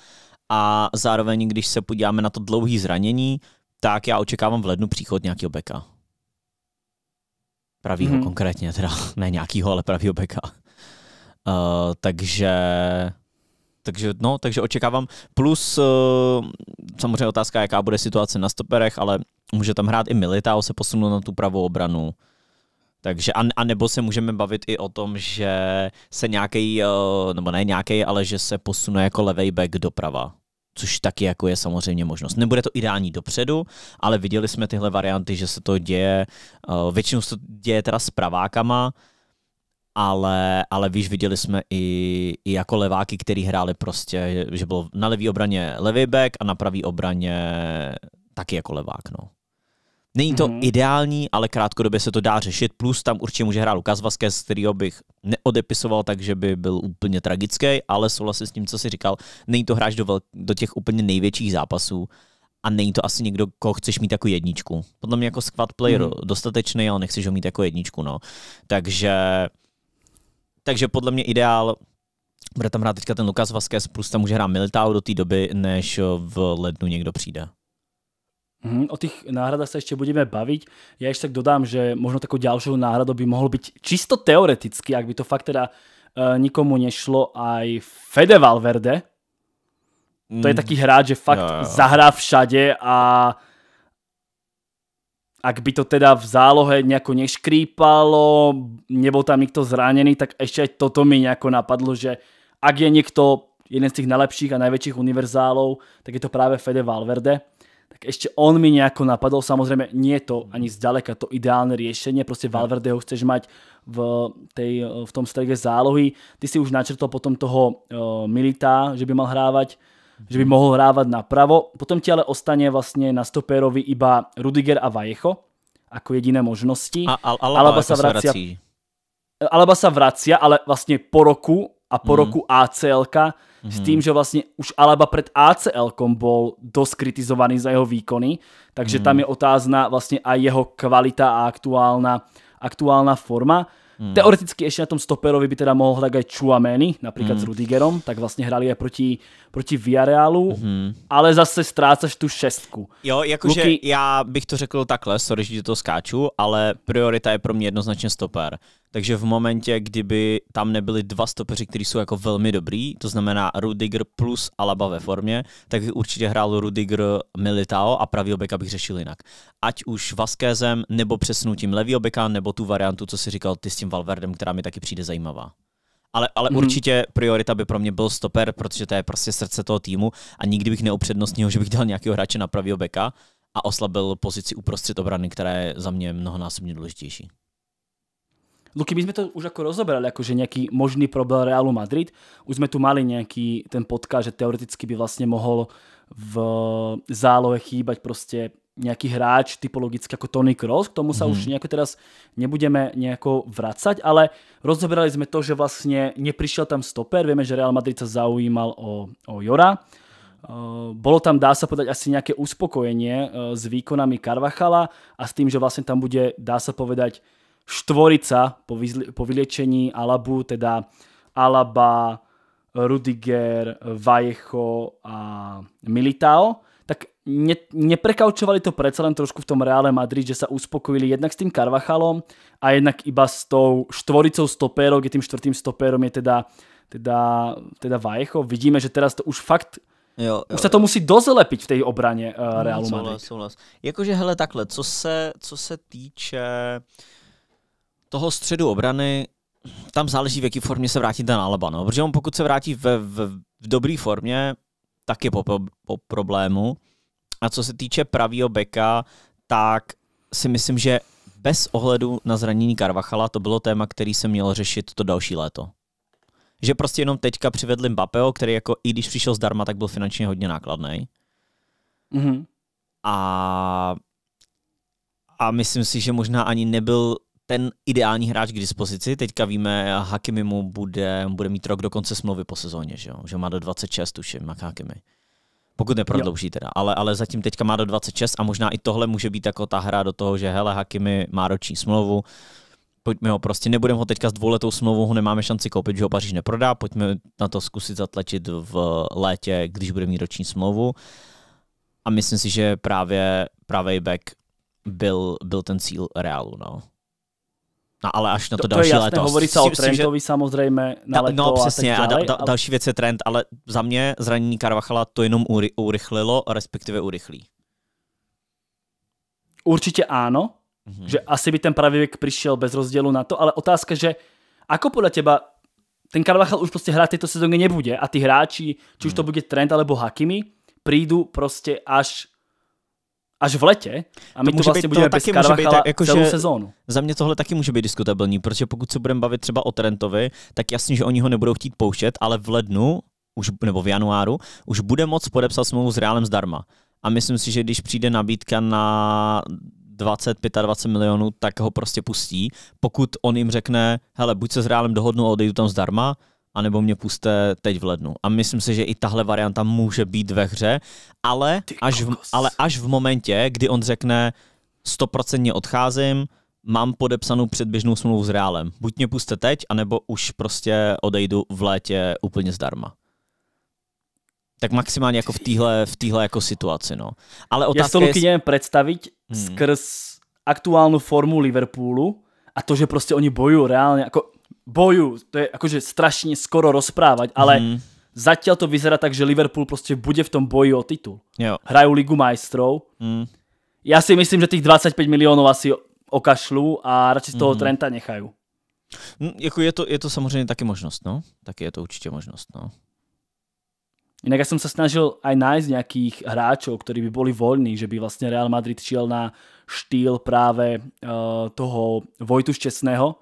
a zároveň, když se podíváme na to dlouhé zranění, tak já očekávám v lednu příchod nějakého beka. Pravýho hmm. konkrétně, teda *laughs* ne nějakýho, ale pravýho beka. Uh, takže takže, no, takže očekávám. Plus uh, samozřejmě otázka, jaká bude situace na stoperech, ale může tam hrát i Militao se posunul na tu pravou obranu. Takže, a, a nebo se můžeme bavit i o tom, že se nějaký, uh, nebo ne nějaký, ale že se posune jako levej back doprava což taky jako je samozřejmě možnost. Nebude to ideální dopředu, ale viděli jsme tyhle varianty, že se to děje, eh, většinou se to děje teda s pravákama, ale, ale víš, viděli jsme i, i jako leváky, který hráli prostě, že bylo na levý obraně levý back a na pravý obraně taky jako levák, no. Není to mm-hmm. ideální, ale krátkodobě se to dá řešit, plus tam určitě může hrát Lukas Vazquez, kterýho bych neodepisoval, takže by byl úplně tragický, ale souhlasím s tím, co jsi říkal. Není to hráč do, vel- do těch úplně největších zápasů a není to asi někdo, koho chceš mít jako jedničku. Podle mě jako squad player mm-hmm. dostatečný, ale nechceš ho mít jako jedničku, no. Takže, takže podle mě ideál bude tam hrát teďka ten Lukas Vazquez, plus tam může hrát Militao do té doby, než v lednu někdo přijde. Mm, o tých náhradách sa ešte budeme baviť. Ja ešte tak dodám, že možno takou ďalšou náhradou by mohol byť čisto teoreticky, ak by to fakt teda e, nikomu nešlo aj Fede Valverde. Mm. To je mm. taký hráč, že fakt jo, jo. zahrá všade a ak by to teda v zálohe nejako neškrípalo, nebol tam nikto zranený, tak ešte aj toto mi nejako napadlo, že ak je niekto jeden z tých najlepších a najväčších univerzálov, tak je to práve Fede Valverde tak ešte on mi nejako napadol. Samozrejme, nie je to ani zďaleka to ideálne riešenie. Proste Valverdeho chceš mať v, tej, v tom strege zálohy. Ty si už načrtol potom toho uh, Milita, že by mal hrávať že by mhm. mohl hrávat napravo. Potom ti ale ostane vlastně na stopérovi iba Rudiger a Vajecho jako jediné možnosti. A, a, Alaba, sa vracia, Alaba sa vracia, ale vlastne po roku a po mm. roku ACL mm. s tým, mhm. že vlastne už Alaba pred ACL bol dosť kritizovaný za jeho výkony, takže mm. tam mhm. je otázna vlastne aj jeho kvalita a aktuálna, aktuálna forma. Mm. Teoreticky ešte na tom stoperovi by teda mohol hrať aj Chuameni, napríklad mm. s mhm. Rudigerom, tak vlastne hrali aj proti, proti Villarealu, mm. ale zase strácaš tu šestku. Jo, jakože Luky... já bych to řekl takhle, sorry, že to skáču, ale priorita je pro mě jednoznačně stoper. Takže v momentě, kdyby tam nebyli dva stopeři, kteří jsou jako velmi dobrý, to znamená Rudiger plus Alaba ve formě, tak by určitě hrál Rudiger Militao a pravý beka bych řešil jinak. Ať už Vaskézem, nebo přesnutím levý obeka, nebo tu variantu, co si říkal ty s tím Valverdem, která mi taky přijde zajímavá ale, ale hmm. určitě priorita by pro mě byl stoper, protože to je prostě srdce toho týmu a nikdy bych neupřednostnil, že bych dal nějakého hráče na pravý obeka a oslabil pozici uprostřed obrany, která je za mě mnohonásobně důležitější. Luky, my sme to už ako rozoberali, jako, že nejaký možný problém Realu Madrid. Už sme tu mali nejaký ten podcast, že teoreticky by vlastne mohol v zálohe chýbať proste nejaký hráč typologicky ako Tony Kroos, k tomu sa mm. už nejako teraz nebudeme nejako vracať, ale rozoberali sme to, že vlastne neprišiel tam stoper, vieme, že Real Madrid sa zaujímal o, o Jora, eh, bolo tam, dá sa povedať, asi nejaké uspokojenie eh, s výkonami Carvachala a s tým, že vlastne tam bude, dá sa povedať, štvorica po, vyzli, po vyliečení Alabu, teda Alaba, Rudiger, Vajecho a Militao, tak ne, neprekaučovali to predsa len trošku v tom Reále Madrid, že sa uspokojili jednak s tým Carvachalom a jednak iba s tou štvoricou stopérov, kde tým štvrtým stopérom je teda, teda, teda Vajecho. Vidíme, že teraz to už fakt Jo, jo, Už se to musí dozelepit v té obraně uh, eh, no, Realu souhlas, Madrid. Souhlas. Jakože hele takhle, co se, co se týče uh, toho středu obrany, tam záleží, v jaké formě se vrátí ten Alba. No. Protože on pokud se vrátí ve, v, v dobré formě, tak je po, po, po problému. A co se týče pravýho beka, tak si myslím, že bez ohledu na zranění Karvachala to bylo téma, který se mělo řešit to další léto. Že prostě jenom teďka přivedli Mbappého, který jako i když přišel zdarma, tak byl finančně hodně nákladný. Mm-hmm. A, a myslím si, že možná ani nebyl ten ideální hráč k dispozici. Teďka víme, Hakimi mu bude, bude mít rok do konce smlouvy po sezóně, že, jo? že má do 26, tuším, Mak Hakimi. Pokud neprodlouží jo. teda, ale, ale zatím teďka má do 26 a možná i tohle může být jako ta hra do toho, že hele, Hakimi má roční smlouvu, pojďme ho prostě, nebudeme ho teďka s dvouletou smlouvou, ho nemáme šanci koupit, že ho Paříž neprodá, pojďme na to zkusit zatlačit v létě, když bude mít roční smlouvu. A myslím si, že právě pravý back byl, byl ten cíl Realu. No. No ale až na to, to další to je jasné, léto. Hovorí se o trendovi že... samozřejmě na da, No přesně, a, dále, a da, da, další věc je trend, ale za mě zranění Karvachala to jenom ury, urychlilo, respektive urychlí. Určitě ano, mm-hmm. že asi by ten pravý věk přišel bez rozdělu na to, ale otázka, že ako podle těba ten Karvachal už prostě hrát této sezóně nebude a ty hráči, či už to mhm. bude trend alebo Hakimi, prídu prostě až až v letě a my to, vlastně to vlastně být, budeme bez Karvachala jako celou že sezónu. Za mě tohle taky může být diskutabilní, protože pokud se budeme bavit třeba o Trentovi, tak jasně, že oni ho nebudou chtít pouštět, ale v lednu už, nebo v januáru už bude moc podepsat smlouvu s Reálem zdarma. A myslím si, že když přijde nabídka na 20, 25 milionů, tak ho prostě pustí. Pokud on jim řekne, hele, buď se s Reálem dohodnu a odejdu tam zdarma, anebo mě puste teď v lednu. A myslím si, že i tahle varianta může být ve hře, ale, až v, ale až v momentě, kdy on řekne stoprocentně odcházím, mám podepsanou předběžnou smlouvu s Reálem. Buď mě puste teď, anebo už prostě odejdu v létě úplně zdarma. Tak maximálně jako v téhle v týhle jako situaci, no. Ale otázka ja si to představit hmm. skrz aktuálnu formu Liverpoolu a to, že prostě oni bojují reálně, jako Boju, to je jakože strašně skoro rozprávat, ale mm. zatím to vyzerá tak, že Liverpool prostě bude v tom boji o titul. Jo. Hrajou Ligu majstrov. Mm. Já si myslím, že těch 25 milionů asi okašlu a radši z toho mm. Trenta nechají. No, jako je to, je to samozřejmě taky možnost, no. Taky je to určitě možnost, no. Jinak já jsem se snažil aj najít nějakých hráčů, kteří by byli volní, že by vlastně Real Madrid šel na štýl právě uh, toho Vojtu Šťastného,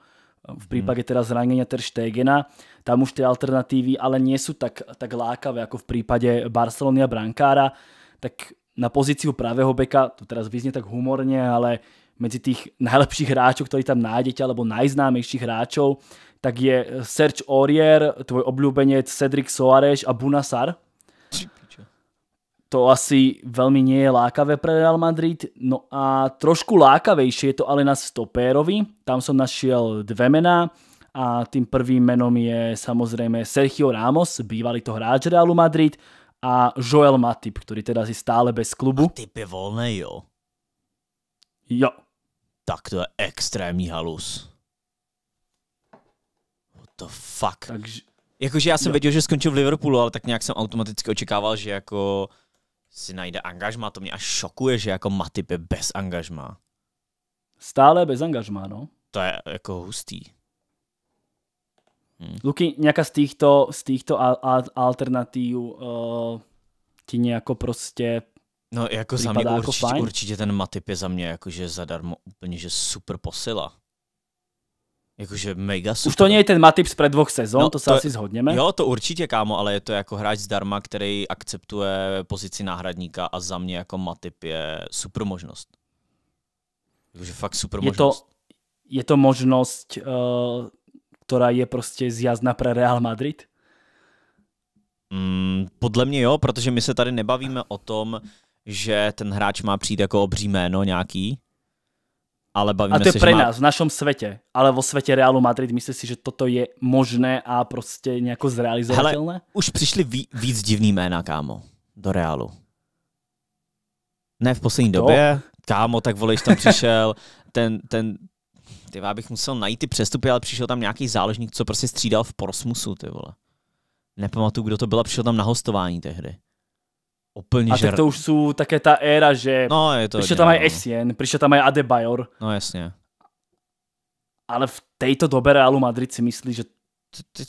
v prípade teda zranenia Ter Stegena, tam už tie alternatívy ale nie sú tak, tak lákavé ako v prípade Barcelony a brankára, tak na pozíciu pravého beka, to teraz vyznie tak humorne, ale medzi tých najlepších hráčov, ktorí tam nájdete, alebo najznámejších hráčov, tak je Serge Aurier, tvoj obľúbenec Cedric Soares a Bunasar, to asi veľmi nie je lákavé pre Real Madrid. No a trošku lákavejšie je to ale na stopérovi. Tam som našiel dve mená a tým prvým menom je samozrejme Sergio Ramos, bývalý to hráč Realu Madrid a Joel Matip, ktorý teda si stále bez klubu. Matip je voľný, jo? Jo. Tak to je extrémní halus. What the fuck? Takže... Jakože já jsem jo. věděl, že skončil v Liverpoolu, ale tak nějak jsem automaticky očekával, že jako si najde angažma, to mě až šokuje, že jako Matip je bez angažma. Stále bez angažma, no. To je jako hustý. Hm. Luky, nějaká z týchto, z týchto alternativ uh, eh, ti nějako prostě No jako za mě jako určitě, určitě ten Matip je za mě jakože zadarmo úplně, že super posila. Jakože mega super. Už to není ten ten z před dvoch sezón, no, to se asi zhodněme. Jo, to určitě, kámo, ale je to jako hráč zdarma, který akceptuje pozici náhradníka a za mě jako Matip je super možnost. Jakože fakt super možnost. Je to, je to možnost, uh, která je prostě zjazdna pro Real Madrid? Mm, podle mě jo, protože my se tady nebavíme o tom, že ten hráč má přijít jako obří jméno nějaký, ale bavíme a to je se, nás, má... v našom světě. ale vo světě Realu Madrid, myslíš si, že toto je možné a prostě nějak zrealizovatelné? Hele, už přišli ví, víc divný jména, kámo, do Realu. Ne v poslední Kdo? době, kámo, tak volejš tam přišel, *laughs* ten, ten, ty já bych musel najít ty přestupy, ale přišel tam nějaký záložník, co prostě střídal v Porsmusu, ty vole. Nepamatuju, kdo to byl, přišel tam na hostování tehdy. Úplně, a že... tak to už jsou také ta éra, že no, je to přišel tam aj no. Essien, přišel tam aj Adebayor. No jasně. Ale v této době Realu Madrid si myslí, že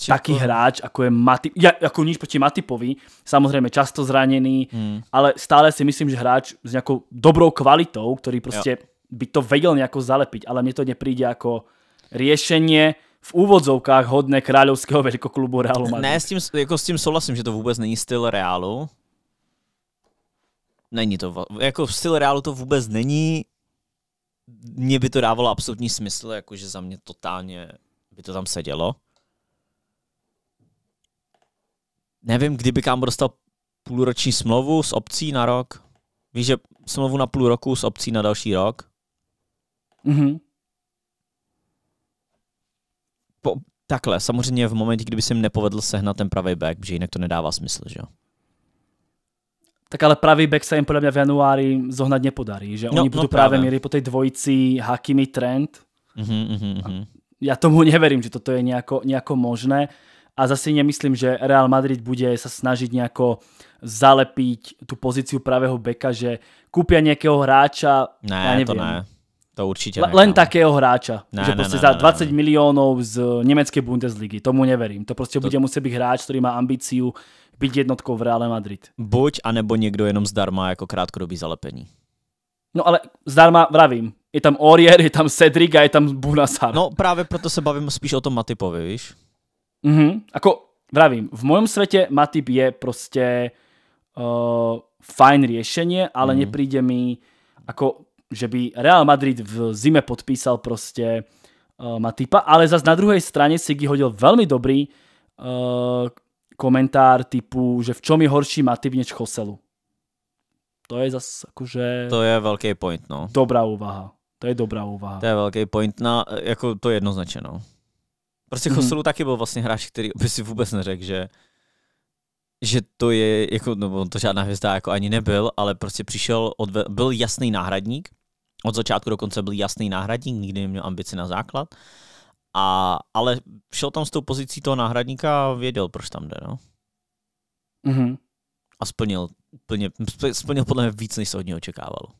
taký jako- hráč, jako je Matip, jako níž proti Matipovi, samozřejmě často zraněný, hmm. ale stále si myslím, že hráč s nějakou dobrou kvalitou, který prostě by to vedel nejako zalepiť, ale mne to nepríde ako riešenie v úvodzovkách hodné kráľovského veľkoklubu Realu Madrid. Ne, s tím, jako s tím souhlasím, že to vůbec není styl Realu, Není to, jako v styl reálu to vůbec není. Mně by to dávalo absolutní smysl, jakože za mě totálně by to tam sedělo. Nevím, kdyby kámo dostal půlroční smlouvu s obcí na rok. Víš, že smlouvu na půl roku s obcí na další rok. Mm-hmm. Po, takhle, samozřejmě v momentě, kdyby se jim nepovedl sehnat ten pravý back, že jinak to nedává smysl, že jo tak ale pravý back sa im podľa mňa v januári zohnať nepodarí, že no, oni budú no práve, práve po tej dvojici Hakimi Trent. Uh-huh, uh-huh, Ja tomu *laughs* neverím, že toto je nejako, nejako možné a zase nemyslím, že Real Madrid bude sa snažiť nejako zalepiť tú pozíciu pravého beka, že kúpia nejakého hráča, ne, ja neviem. To ne. To určite ne, Len no. takého hráča, ne, že ne, prostě ne, za 20 ne, ne. miliónov z nemeckej Bundesligy, tomu neverím. To proste to... bude musieť byť hráč, ktorý má ambíciu být jednotkou v Real Madrid. Buď, anebo někdo jenom zdarma jako krátkodobý zalepení. No ale zdarma vravím, je tam Orier, je tam Cedric a je tam Bunasar. No právě proto se bavím spíš o tom Matipovi, víš? Mhm, jako vravím, v mojom světě Matip je prostě uh, fajn řešení, ale mm. nepríde mi jako, že by Real Madrid v zime podpísal prostě uh, Matipa, ale zas na druhé straně Sigi hodil velmi dobrý uh, komentár typu, že v čom je horší Matip než Choselu. To je zase akože... To je velký point, no. Dobrá úvaha. To je dobrá úvaha. To je velký point na, jako to je jednoznačně, no. Prostě mhm. Choselu mm. taky byl vlastně hráč, který by si vůbec neřekl, že že to je, jako, no, to žádná hvězda jako ani nebyl, ale prostě přišel, odve, byl jasný náhradník, od začátku do konce byl jasný náhradník, nikdy neměl ambici na základ. Uh, a, ale šel tam s tou pozicí toho náhradníka a věděl, proč tam jde. No? Mm-hmm. A splnil, úplně, splnil podle mě víc, než se od něj očekávalo.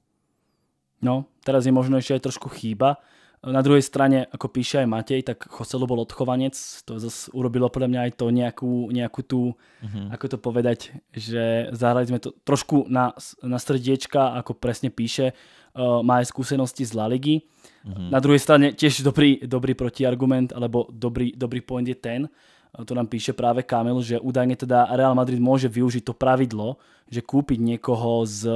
No, teraz je možno že je trošku chýba, na druhej strane, ako píše aj Matej, tak Choselo bol odchovanec, to zase urobilo podľa mňa aj to nejakú, nejakú tú, mm-hmm. ako to povedať, že zahrali sme to trošku na, na srdiečka, ako presne píše, uh, má aj skúsenosti z La Ligy. Mm-hmm. Na druhej strane tiež dobrý, dobrý protiargument, alebo dobrý, dobrý point je ten, eh, to nám píše právě Kamil, že údajne teda Real Madrid může využít to pravidlo, že koupit někoho z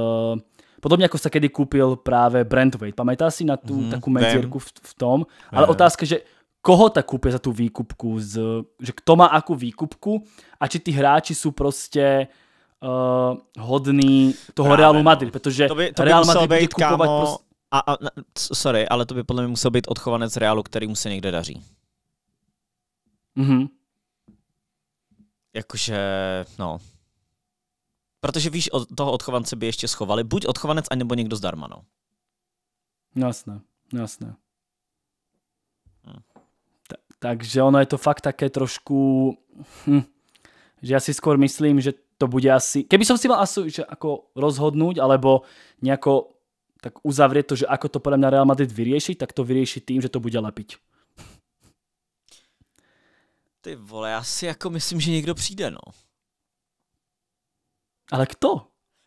Podobně jako se kedy koupil právě Brentway. Pamatá si na tu mm, takovou medzierku v, v tom? Ale ne. otázka, že koho tak koupí za tu výkupku, z, že kto má akou výkupku a či ty hráči jsou prostě uh, hodní toho Právě, Realu no. Madrid, protože to by, to by Real Madrid bude kupovat kámo, prostě... A, a, sorry, ale to by podle mě musel být odchovanec Realu, který mu se někde daří. Mhm. Jakože, no, Protože víš, od toho odchovance by ještě schovali buď odchovanec, anebo někdo zdarma, no. Jasné, jasné. Hm. takže ono je to fakt také trošku... Hm, že ja si skôr myslím, že to bude asi... Keby som si mal asi že ako rozhodnúť, alebo nejako tak uzavrieť to, že ako to podľa mňa Real Madrid vyrieši, tak to vyrieši tým, že to bude lepiť. Ty vole, já si jako myslím, že někdo přijde, no. Ale kdo?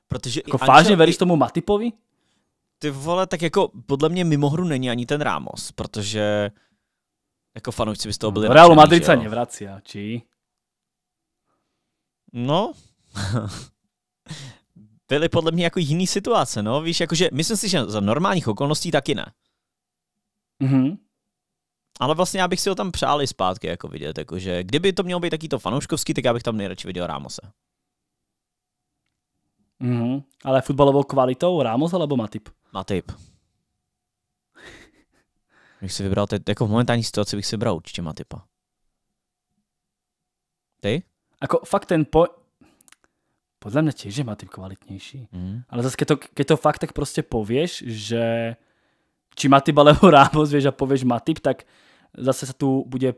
Protože jako vážně veríš tomu Matipovi? Ty vole, tak jako podle mě mimo hru není ani ten Ramos, protože jako fanoušci by z toho byli no, Realu Madrid se nevrací, či? No, *laughs* byly podle mě jako jiný situace, no, víš, jakože myslím si, že za normálních okolností taky ne. Mhm. Ale vlastně já bych si ho tam přál i zpátky jako vidět, jakože kdyby to mělo být takýto fanouškovský, tak já bych tam nejradši viděl Rámose. Mm-hmm. Ale futbalovou kvalitou Ramos alebo Matip? Matip. Bych si vybral, teď, jako v momentální situaci bych si vybral určitě Matipa. Ty? Ako fakt ten po... Podle mě těž je Matip kvalitnější. Mm. Ale zase, když to, keď to fakt tak prostě pověš, že či Matip alebo *laughs* Ramos, vieš, a pověš Matip, tak zase se tu bude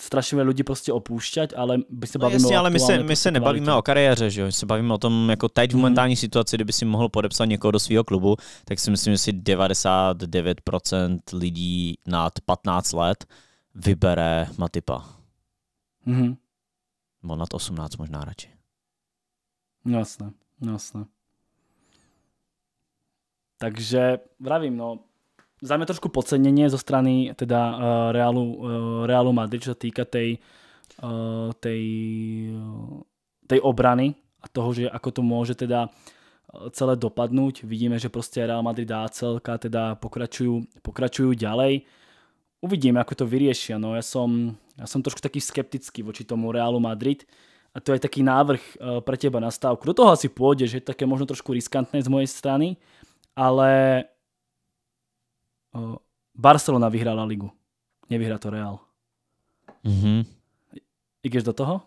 strašíme lidi prostě opouštět, ale by se no bavíme no jasně, o ale my se, my se nebavíme o kariéře, že jo? se bavíme o tom, jako teď v mhm. momentální mm. situaci, kdyby si mohl podepsat někoho do svého klubu, tak si myslím, že si 99% lidí nad 15 let vybere Matipa. Mm. Nebo nad 18 možná radši. No jasné, no jasné. Takže, vravím, no, za mňa trošku podcenenie zo strany teda uh, Realu, uh, Realu Madrid, čo sa týka tej, uh, tej, uh, tej obrany a toho, že ako to môže teda celé dopadnúť. Vidíme, že prostě Real Madrid a celka teda pokračujú, pokračujú ďalej. Uvidíme, ako to vyriešia. No, ja, som, ja som trošku taký skeptický voči tomu Realu Madrid a to je taký návrh uh, pre teba na stávku. Do toho asi půjde, že je také možno trošku riskantné z mojej strany, ale Eh, Barcelona vyhrala ligu. Nevyhrá to Real. Mm-hmm. Jdeš do toho?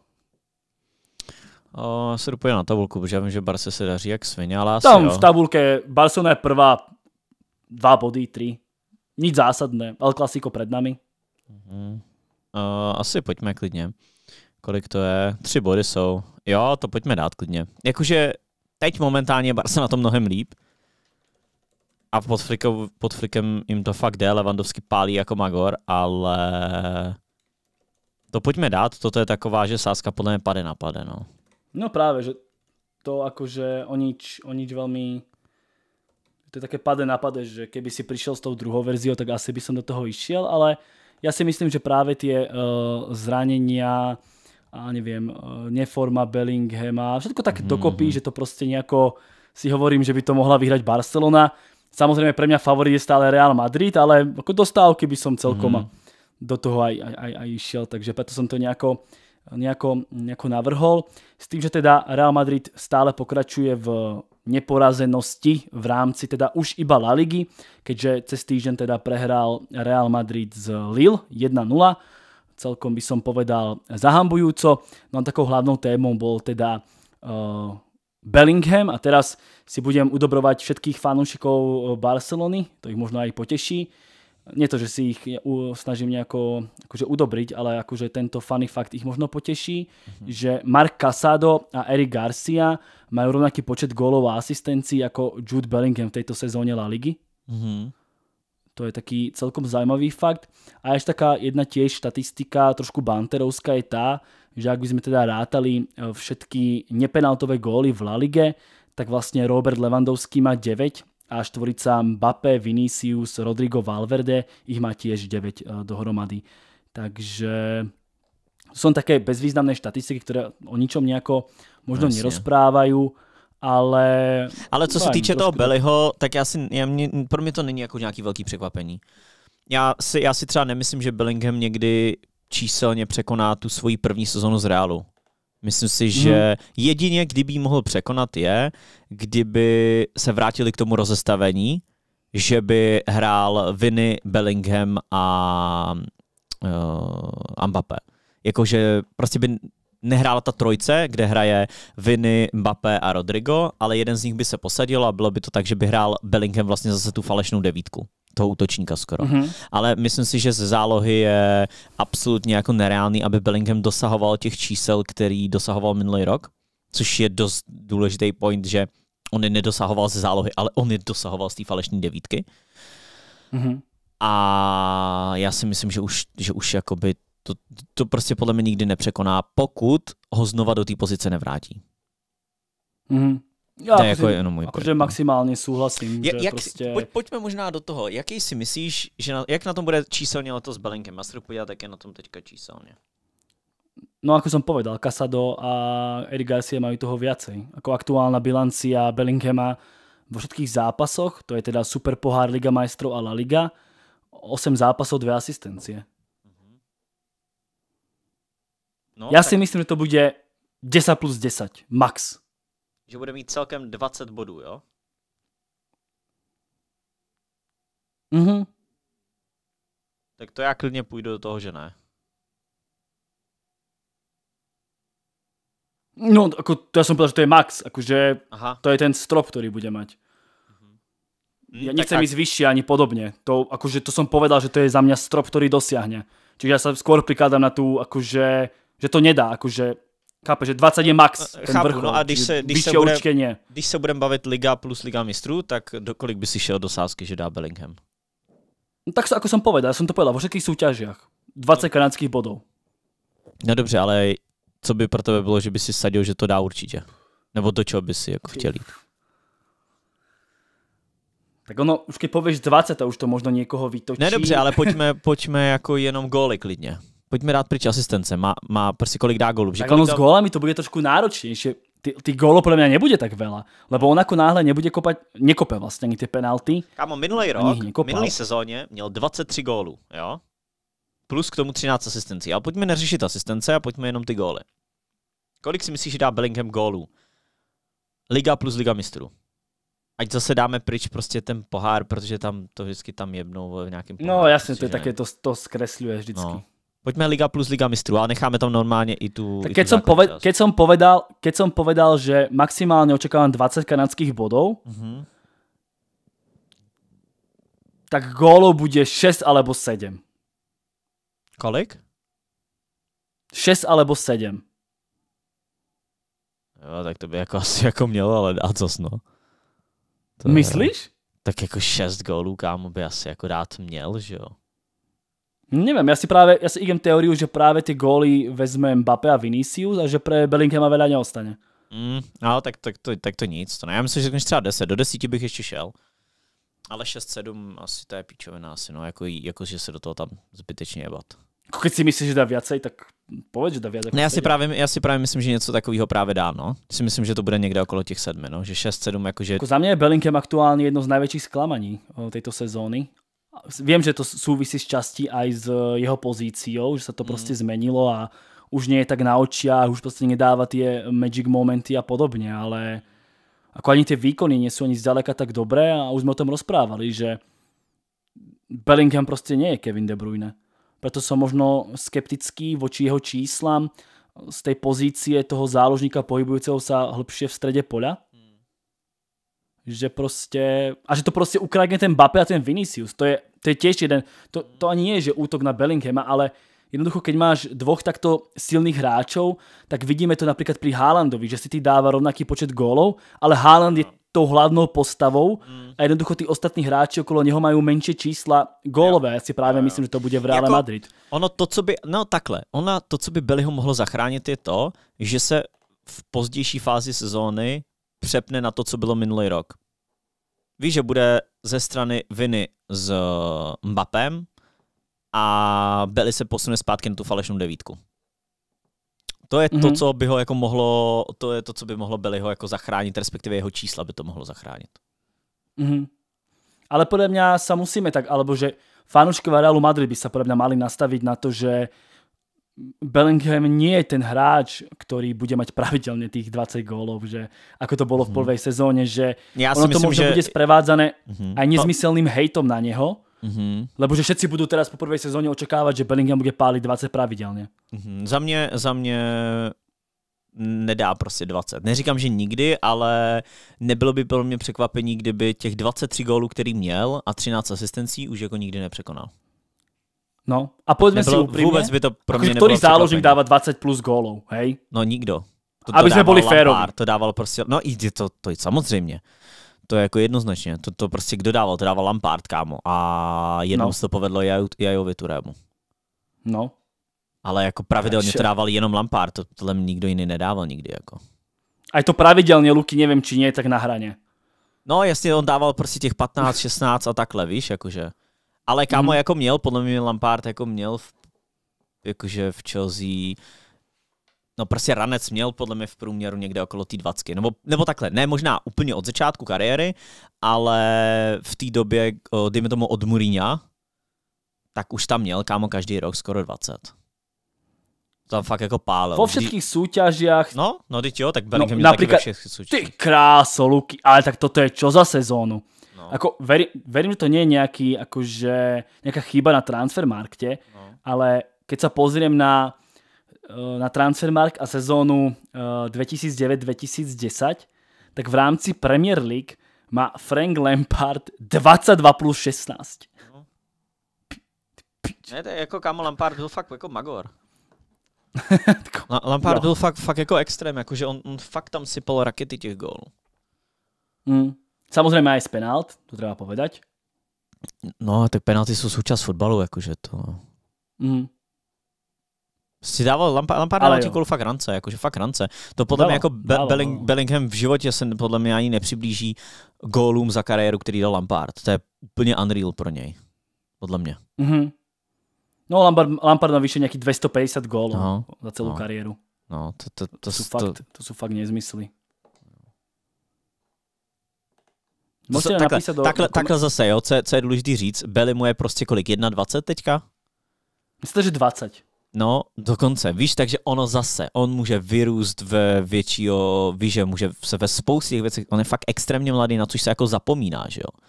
O, eh, se dopojím na tabulku, protože já vím, že Barce se daří jak svině, ale asi Tam jo. v tabulke Barcelona je prvá, dva body, tři. Nic zásadné, ale klasiko před nami. Mm-hmm. O, eh, asi pojďme klidně. Kolik to je? Tři body jsou. Jo, to pojďme dát klidně. Jakože teď momentálně Barce na to mnohem líp, a pod, flikou, pod flikem jim to fakt jde, Levandovský pálí jako Magor, ale to pojďme dát, toto je taková, že sázka podle mě pade na pade, no. No právě, že to jakože o nič, o nič velmi to je také pade na pade, že keby si přišel s tou druhou verziou, tak asi by som do toho išiel, ale já si myslím, že právě ty uh, eh, zranenia a nevím, uh, neforma Bellinghama, všetko také mm-hmm. že to prostě nějako si hovorím, že by to mohla vyhrať Barcelona, Samozrejme pre mňa favorit je stále Real Madrid, ale ako dostávky by som celkom mm. do toho aj, aj, aj, aj išiel, takže preto som to nejako, nejako, nejako navrhol. S tým, že teda Real Madrid stále pokračuje v neporazenosti v rámci teda už iba La Ligy, keďže cez týždeň teda prehral Real Madrid z Lille 1-0 celkom by som povedal zahambujúco. No a takou hlavnou témou bol teda uh, Bellingham a teraz si budem udobrovať všetkých fanúšikov eh, Barcelony, to ich možno aj poteší. Nie to, že si ich eh, snažím nejako akože udobriť, ale akože tento funny fakt ich možno poteší, mm-hmm. že Mark Casado a Eric Garcia majú rovnaký počet gólov a asistencií ako Jude Bellingham v tejto sezóne La Ligy. Mm-hmm. To je taký celkom zajímavý fakt. A ještě taká jedna tiež štatistika, trošku banterovská je tá, že ak by sme teda rátali eh, všetky nepenaltové góly v La Ligue, tak vlastne Robert Lewandowski má 9 a štvorica Mbappé, Vinicius, Rodrigo Valverde ich má tiež 9 eh, dohromady. Takže sú také bezvýznamné štatistiky, ktoré o ničom nejako možno Jasne. nerozprávajú, ale... Ale co se týče toho Beliho, tak já si, já mě, pro mě to není jako nějaký velký překvapení. Já si, já si třeba nemyslím, že Bellingham někdy číselně překoná tu svoji první sezonu z Realu. Myslím si, že hmm. jedině, kdyby jí mohl překonat, je, kdyby se vrátili k tomu rozestavení, že by hrál Viny, Bellingham a uh, Mbappé. Jakože prostě by nehrála ta trojce, kde hraje Viny, Mbappé a Rodrigo, ale jeden z nich by se posadil a bylo by to tak, že by hrál Bellingham vlastně zase tu falešnou devítku toho útočníka skoro. Mm-hmm. Ale myslím si, že z zálohy je absolutně jako nereálný, aby Bellingham dosahoval těch čísel, který dosahoval minulý rok, což je dost důležitý point, že on je nedosahoval ze zálohy, ale on je dosahoval z té falešní devítky. Mm-hmm. A já si myslím, že už, že už jakoby to, to prostě podle mě nikdy nepřekoná, pokud ho znova do té pozice nevrátí. Mm-hmm. Já ne, jako, jako jenom můj jakože no. maximálně souhlasím. Ja, jak, prostě... pojď, pojďme možná do toho. Jaký si myslíš, že na, jak na tom bude číselně letos s Belenkem? Já se podívat, jak je na tom teďka číselně. No jako jsem povedal, Casado a Eric Garcia mají toho viacej. Ako aktuálna bilancia Bellinghama vo všetkých zápasoch, to je teda Super pohár Liga majstrov a La Liga, 8 zápasov, 2 asistencie. Mhm. No, ja tak... si myslím, že to bude 10 plus 10, max že bude mít celkem 20 bodů, jo? Mhm. Tak to já klidně půjdu do toho, že ne. No, ako, to já jsem povedal, že to je max, akože Aha. to je ten strop, který bude mať. Mhm. Mm, Já nechcem jít vyšší ani podobně. To, akože, to jsem povedal, že to je za mě strop, který dosiahne. Čiže já se skôr prikládám na tu, akože, že to nedá. Akože, Chápe, že 20 je max. Eh, ten Chápu, no vrchol, no a když se, když, se bude, když se bavit Liga plus Liga mistrů, tak dokolik by si šel do sázky, že dá Bellingham? No, tak jako jsem povedal, jsem to povedal, vo řekých soutěžích. 20 no. kanadských bodů. No dobře, ale co by pro tebe bylo, že by si sadil, že to dá určitě? Nebo do čeho by si jako chtěl jít? Tak ono, už když pověš 20, to už to možno někoho vytočí. Ne dobře, ale pojďme, pojďme jako jenom góly klidně pojďme dát pryč asistence. Má, má prostě kolik dá gólů. Tak ono tam... s gólami to bude trošku náročnější. Ty, ty gólo podle mě nebude tak vela, lebo on jako náhle nebude kopat, nekope vlastně ani ty penalty. Kámo, minulý rok, minulý sezóně měl 23 gólů, jo? Plus k tomu 13 asistencí. A pojďme neřešit asistence a pojďme jenom ty góly. Kolik si myslíš, že dá Bellingham gólů? Liga plus Liga mistrů. Ať zase dáme pryč prostě ten pohár, protože tam to vždycky tam jebnou v nějakém pohár, No jasně, to je také, to, to zkresluje vždycky. No. Poďme Liga plus Liga mistrů, ale necháme tam normálně i tu... Tak keď, i tu som poved, keď, som povedal, keď som povedal, že maximálne očakávam 20 kanadských bodov, uh-huh. Mhm. tak gólov bude 6 alebo 7. Kolik? 6 alebo 7. Jo, tak to by jako asi jako mělo, ale dát zas, no. To Myslíš? Je, tak jako 6 gólů, kámo, by asi jako rád měl, že jo. Neviem, ja si práve, ja si idem teóriu, že práve tie góly vezme Mbappé a Vinicius a že pre Bellingham a veľa neostane. Mm, no, tak, tak, to, tak to nic. To ne. Já myslím, že řekneš třeba 10. Do 10 bych ještě šel. Ale 6-7 asi to je píčovina asi, no, jako, jako že se do toho tam zbytečně jebat. Když jako si myslíš, že dá viacej, tak povedz, že dá viacej. Ne, no, já si, právě, já si právě myslím, že něco takového právě dá, no. Si myslím, že to bude někde okolo těch 7, no. Že 6-7, jakože... Jako za mě je Bellingham aktuálně jedno z největších zklamaní této sezóny Viem, že to súvisí s časti aj s eh, jeho pozíciou, že sa to mm. proste zmenilo a už nie je tak na očiach, už proste nedáva tie magic momenty a podobne, ale ako ani tie výkony nie sú ani zďaleka tak dobré a už sme o tom rozprávali, že Bellingham proste nie je Kevin De Bruyne. Preto som možno skeptický voči jeho číslam z tej pozície toho záložníka pohybujúceho sa hĺbšie v strede poľa, že prostě, a že to prostě ukradne ten Bape a ten Vinicius, to je, to je tiež jeden, to, to ani nie je, že útok na Bellinghama, ale jednoducho, keď máš dvoch takto silných hráčov, tak vidíme to napríklad pri Haalandovi, že si ty dáva rovnaký počet gólov, ale Haaland je tou hlavnou postavou mm. a jednoducho ty ostatní hráči okolo něho mají menší čísla gólové. Já si právě myslím, že to bude v Real jako, Madrid. Ono to, co by, no takhle, ona to, co by Beliho mohlo zachránit je to, že se v pozdější fázi sezóny přepne na to, co bylo minulý rok. Ví, že bude ze strany Viny s eh, Mbappem a Beli se posune zpátky na tu falešnou devítku. To je mm-hmm. to, mhm. co by ho jako mohlo, to je to, co by mohlo Beliho jako zachránit, respektive jeho čísla by to mohlo zachránit. Mm-hmm. Ale podle mě se musíme tak, alebo že fanoušky Realu Madrid by se podle mě mali nastavit na to, že Bellingham nie je ten hráč, ktorý bude mať pravidelne tých 20 gólov, že ako to bolo v mhm. prvej sezóne, že ja ono to možno že... bude sprevádzané uh-huh. aj nezmyselným hejtom na neho, uh-huh. Lebo že všetci budou teraz po prvej sezóne očekávat, že Bellingham bude pálit 20 pravidelne. Uh-huh. Za mě, za mě nedá prostě 20. Neříkám, že nikdy, ale nebylo by pro mě překvapení, kdyby těch 23 gólů, který měl a 13 asistencí už jako nikdy nepřekonal. No a povedzme si úprimne, vůbec by to pro mě ktorý záložník dáva 20 plus gólov, hej? No nikdo. To, to Aby sme boli férovi. To dával prostě, no ide, to, to samozřejmě. To je jako jednoznačně. To, to prostě kdo dával? To dával Lampard, kámo. A jenom no. se to povedlo Jajovi Turému. No. Ale jako pravidelně to dával jenom Lampard. To, tohle nikdo jiný nedával nikdy. Jako. A je to pravidelně, Luky, nevím, či nie, tak na hraně. No jasně, on dával prostě těch 15, 16 a takhle, víš, jakože. Ale kámo, hmm. jako měl, podle mě Lampard jako měl v, jakože v Chelsea No prostě ranec měl podle mě v průměru někde okolo té dvacky, Nebo, nebo takhle, ne možná úplně od začátku kariéry, ale v té době, dejme tomu od Mourinha, tak už tam měl, kámo, každý rok skoro 20. Tam fakt jako pálil. Po všetkých súťažiach. No, no teď jo, tak no, Bellingham no, měl taky ve všech súťažích. Ty krásoluky, ale tak toto je čo za sezónu? No. Ako veri, verím, že to nie je nejaký, akože, nejaká chyba na transfermarkte, no. ale keď sa pozriem na, eh, na transfermark a sezónu 2009-2010, eh, tak v rámci Premier League má Frank Lampard 22 plus 16. No. Ne, to je jako kamo Lampard byl fakt jako magor. *laughs* Lampard no. byl fakt, fakt jako extrém, jakože on, on fakt tam sypal rakety těch gólů. Mm. Samozřejmě aj z penalt, to treba povedať. No, tak penalty jsou součást fotbalu, jakože to... Mm. Si dával Lampard, na tí fakt rance, jakože fakt rance. To podle dalo, mě jako Be- dalo, Belling, Bellingham v životě se podle mě ani nepřiblíží gólům za kariéru, který dal Lampard. To je úplně unreal pro něj. Podle mě. Mm-hmm. No Lampard, Lampard navíše nějaký 250 gólů no, za celou no, kariéru. No, to, to, to, to, jsou to, fakt, to jsou fakt nezmysly. Můžete takhle, napísat do... Takhle, do takhle zase, jo, co, je, co je důležité říct, Beli mu je prostě kolik, 21 teďka? Myslíte, že 20. No, dokonce, víš, takže ono zase, on může vyrůst ve většího, víš, že může se ve spoustě těch věcí, on je fakt extrémně mladý, na což se jako zapomíná, že jo.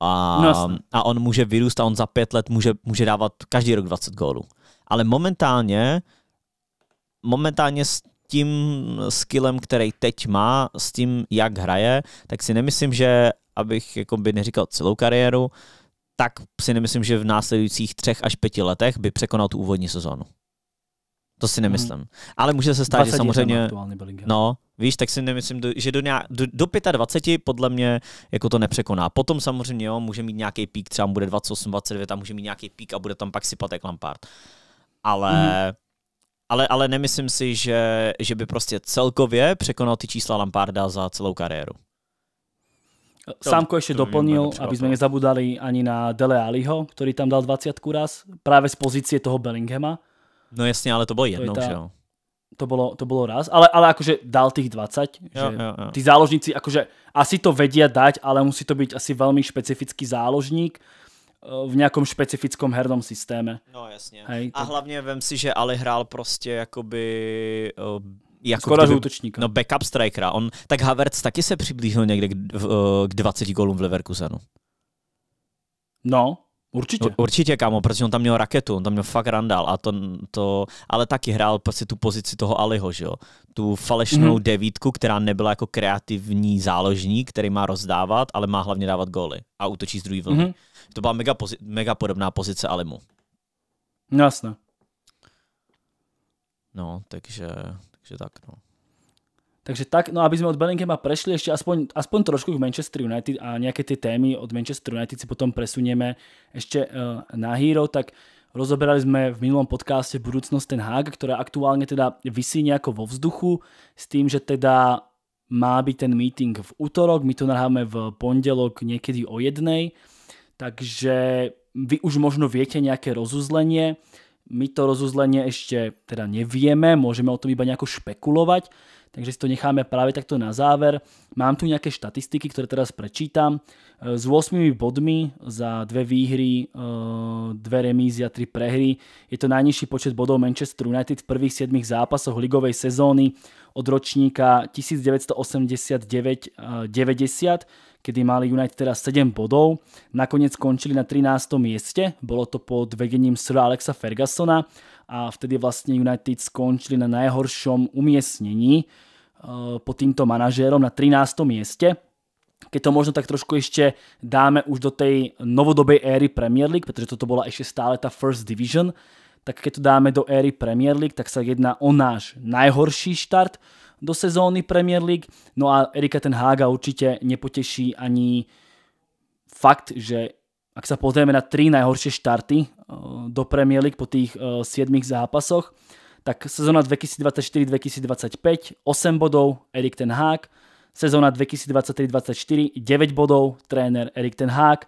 A, no, a on může vyrůst a on za pět let může, může dávat každý rok 20 gólů. Ale momentálně, momentálně tím skillem, který teď má, s tím, jak hraje, tak si nemyslím, že abych jako by neříkal celou kariéru, tak si nemyslím, že v následujících třech až pěti letech by překonal tu úvodní sezónu. To si mhm. nemyslím. Hmm. Ale může se stát, že samozřejmě... No, víš, tak si nemyslím, že do, nějak, do, do 25 podle mě jako to nepřekoná. Potom samozřejmě, jo, může mít nějaký pík, třeba bude 28, 29, tam může mít nějaký pík a bude tam pak sypat jak Lampard. Ale hmm. Ale, ale nemyslím si, že, že by prostě celkově překonal ty čísla Lamparda za celou kariéru. Sámko ještě doplnil, aby jsme nezabudali ani na Dele Aliho, který tam dal 20 raz, Právě z pozície toho Bellinghama. No jasně, ale to bylo jednou, to je ta... že jo? To bolo, to bolo raz, ale, ale akože dal tých 20. Jo, že jo, jo. Tí záložníci akože asi to vedia dať, ale musí to byť asi veľmi špecifický záložník, Eh, v nějakom specifickém hernom systéme. No jasně. Hej, A hlavně vem si, že Ali hrál prostě jakoby eh, jako Skoro kdyby, útočníka. No backup strikera. On, tak Havertz taky se přiblížil někde k, eh, k 20 gólům v Leverkusenu. No, Určitě. Určitě, kámo, protože on tam měl raketu, on tam měl fakt randál a to, to ale taky hrál prostě tu pozici toho Aliho, že jo? Tu falešnou mm-hmm. devítku, která nebyla jako kreativní záložník, který má rozdávat, ale má hlavně dávat góly a útočí z druhé vlny. Mm-hmm. To byla mega, pozi- mega podobná pozice Alimu. Jasné. No, takže, takže tak, no. Takže tak, no aby sme od Bellinghama prešli ešte aspoň, aspoň trošku k Manchester United a nejaké tie témy od Manchester United si potom presunieme ešte uh, na Hero, tak rozoberali sme v minulom podcaste budúcnosť ten Hag, ktorá aktuálne teda vysí nejako vo vzduchu s tým, že teda má byť ten meeting v útorok, my to nahráme v pondelok niekedy o jednej, takže vy už možno viete nejaké rozuzlenie, my to rozuzlenie ešte teda nevieme, môžeme o tom iba nejako špekulovať, takže si to necháme právě takto na záver. Mám tu nějaké štatistiky, které teraz prečítam. Eh, s 8 bodmi za dve výhry, eh, dve remízy a tri prehry je to najnižší počet bodov Manchester United v prvých 7 zápasoch ligovej sezóny od ročníka 1989-90, eh, kedy mali United teda 7 bodov. Nakonec skončili na 13. mieste, bolo to pod vedením Sir Alexa Fergusona a vtedy vlastne United skončili na najhoršom umiestnení eh, pod týmto manažérom na 13. mieste. Keď to možno tak trošku ešte dáme už do tej novodobej éry Premier League, pretože toto bola ešte stále tá First Division, tak keď to dáme do éry Premier League, tak sa jedná o náš najhorší štart do sezóny Premier League. No a Erika ten Haga určite nepoteší ani fakt, že ak sa pozrieme na tri najhoršie štarty eh, do Premier League po tých 7 eh, zápasoch, tak sezóna 2024-2025 8 bodov Erik Ten Hag, sezóna 2023-2024 9 bodov tréner Erik Ten Hag,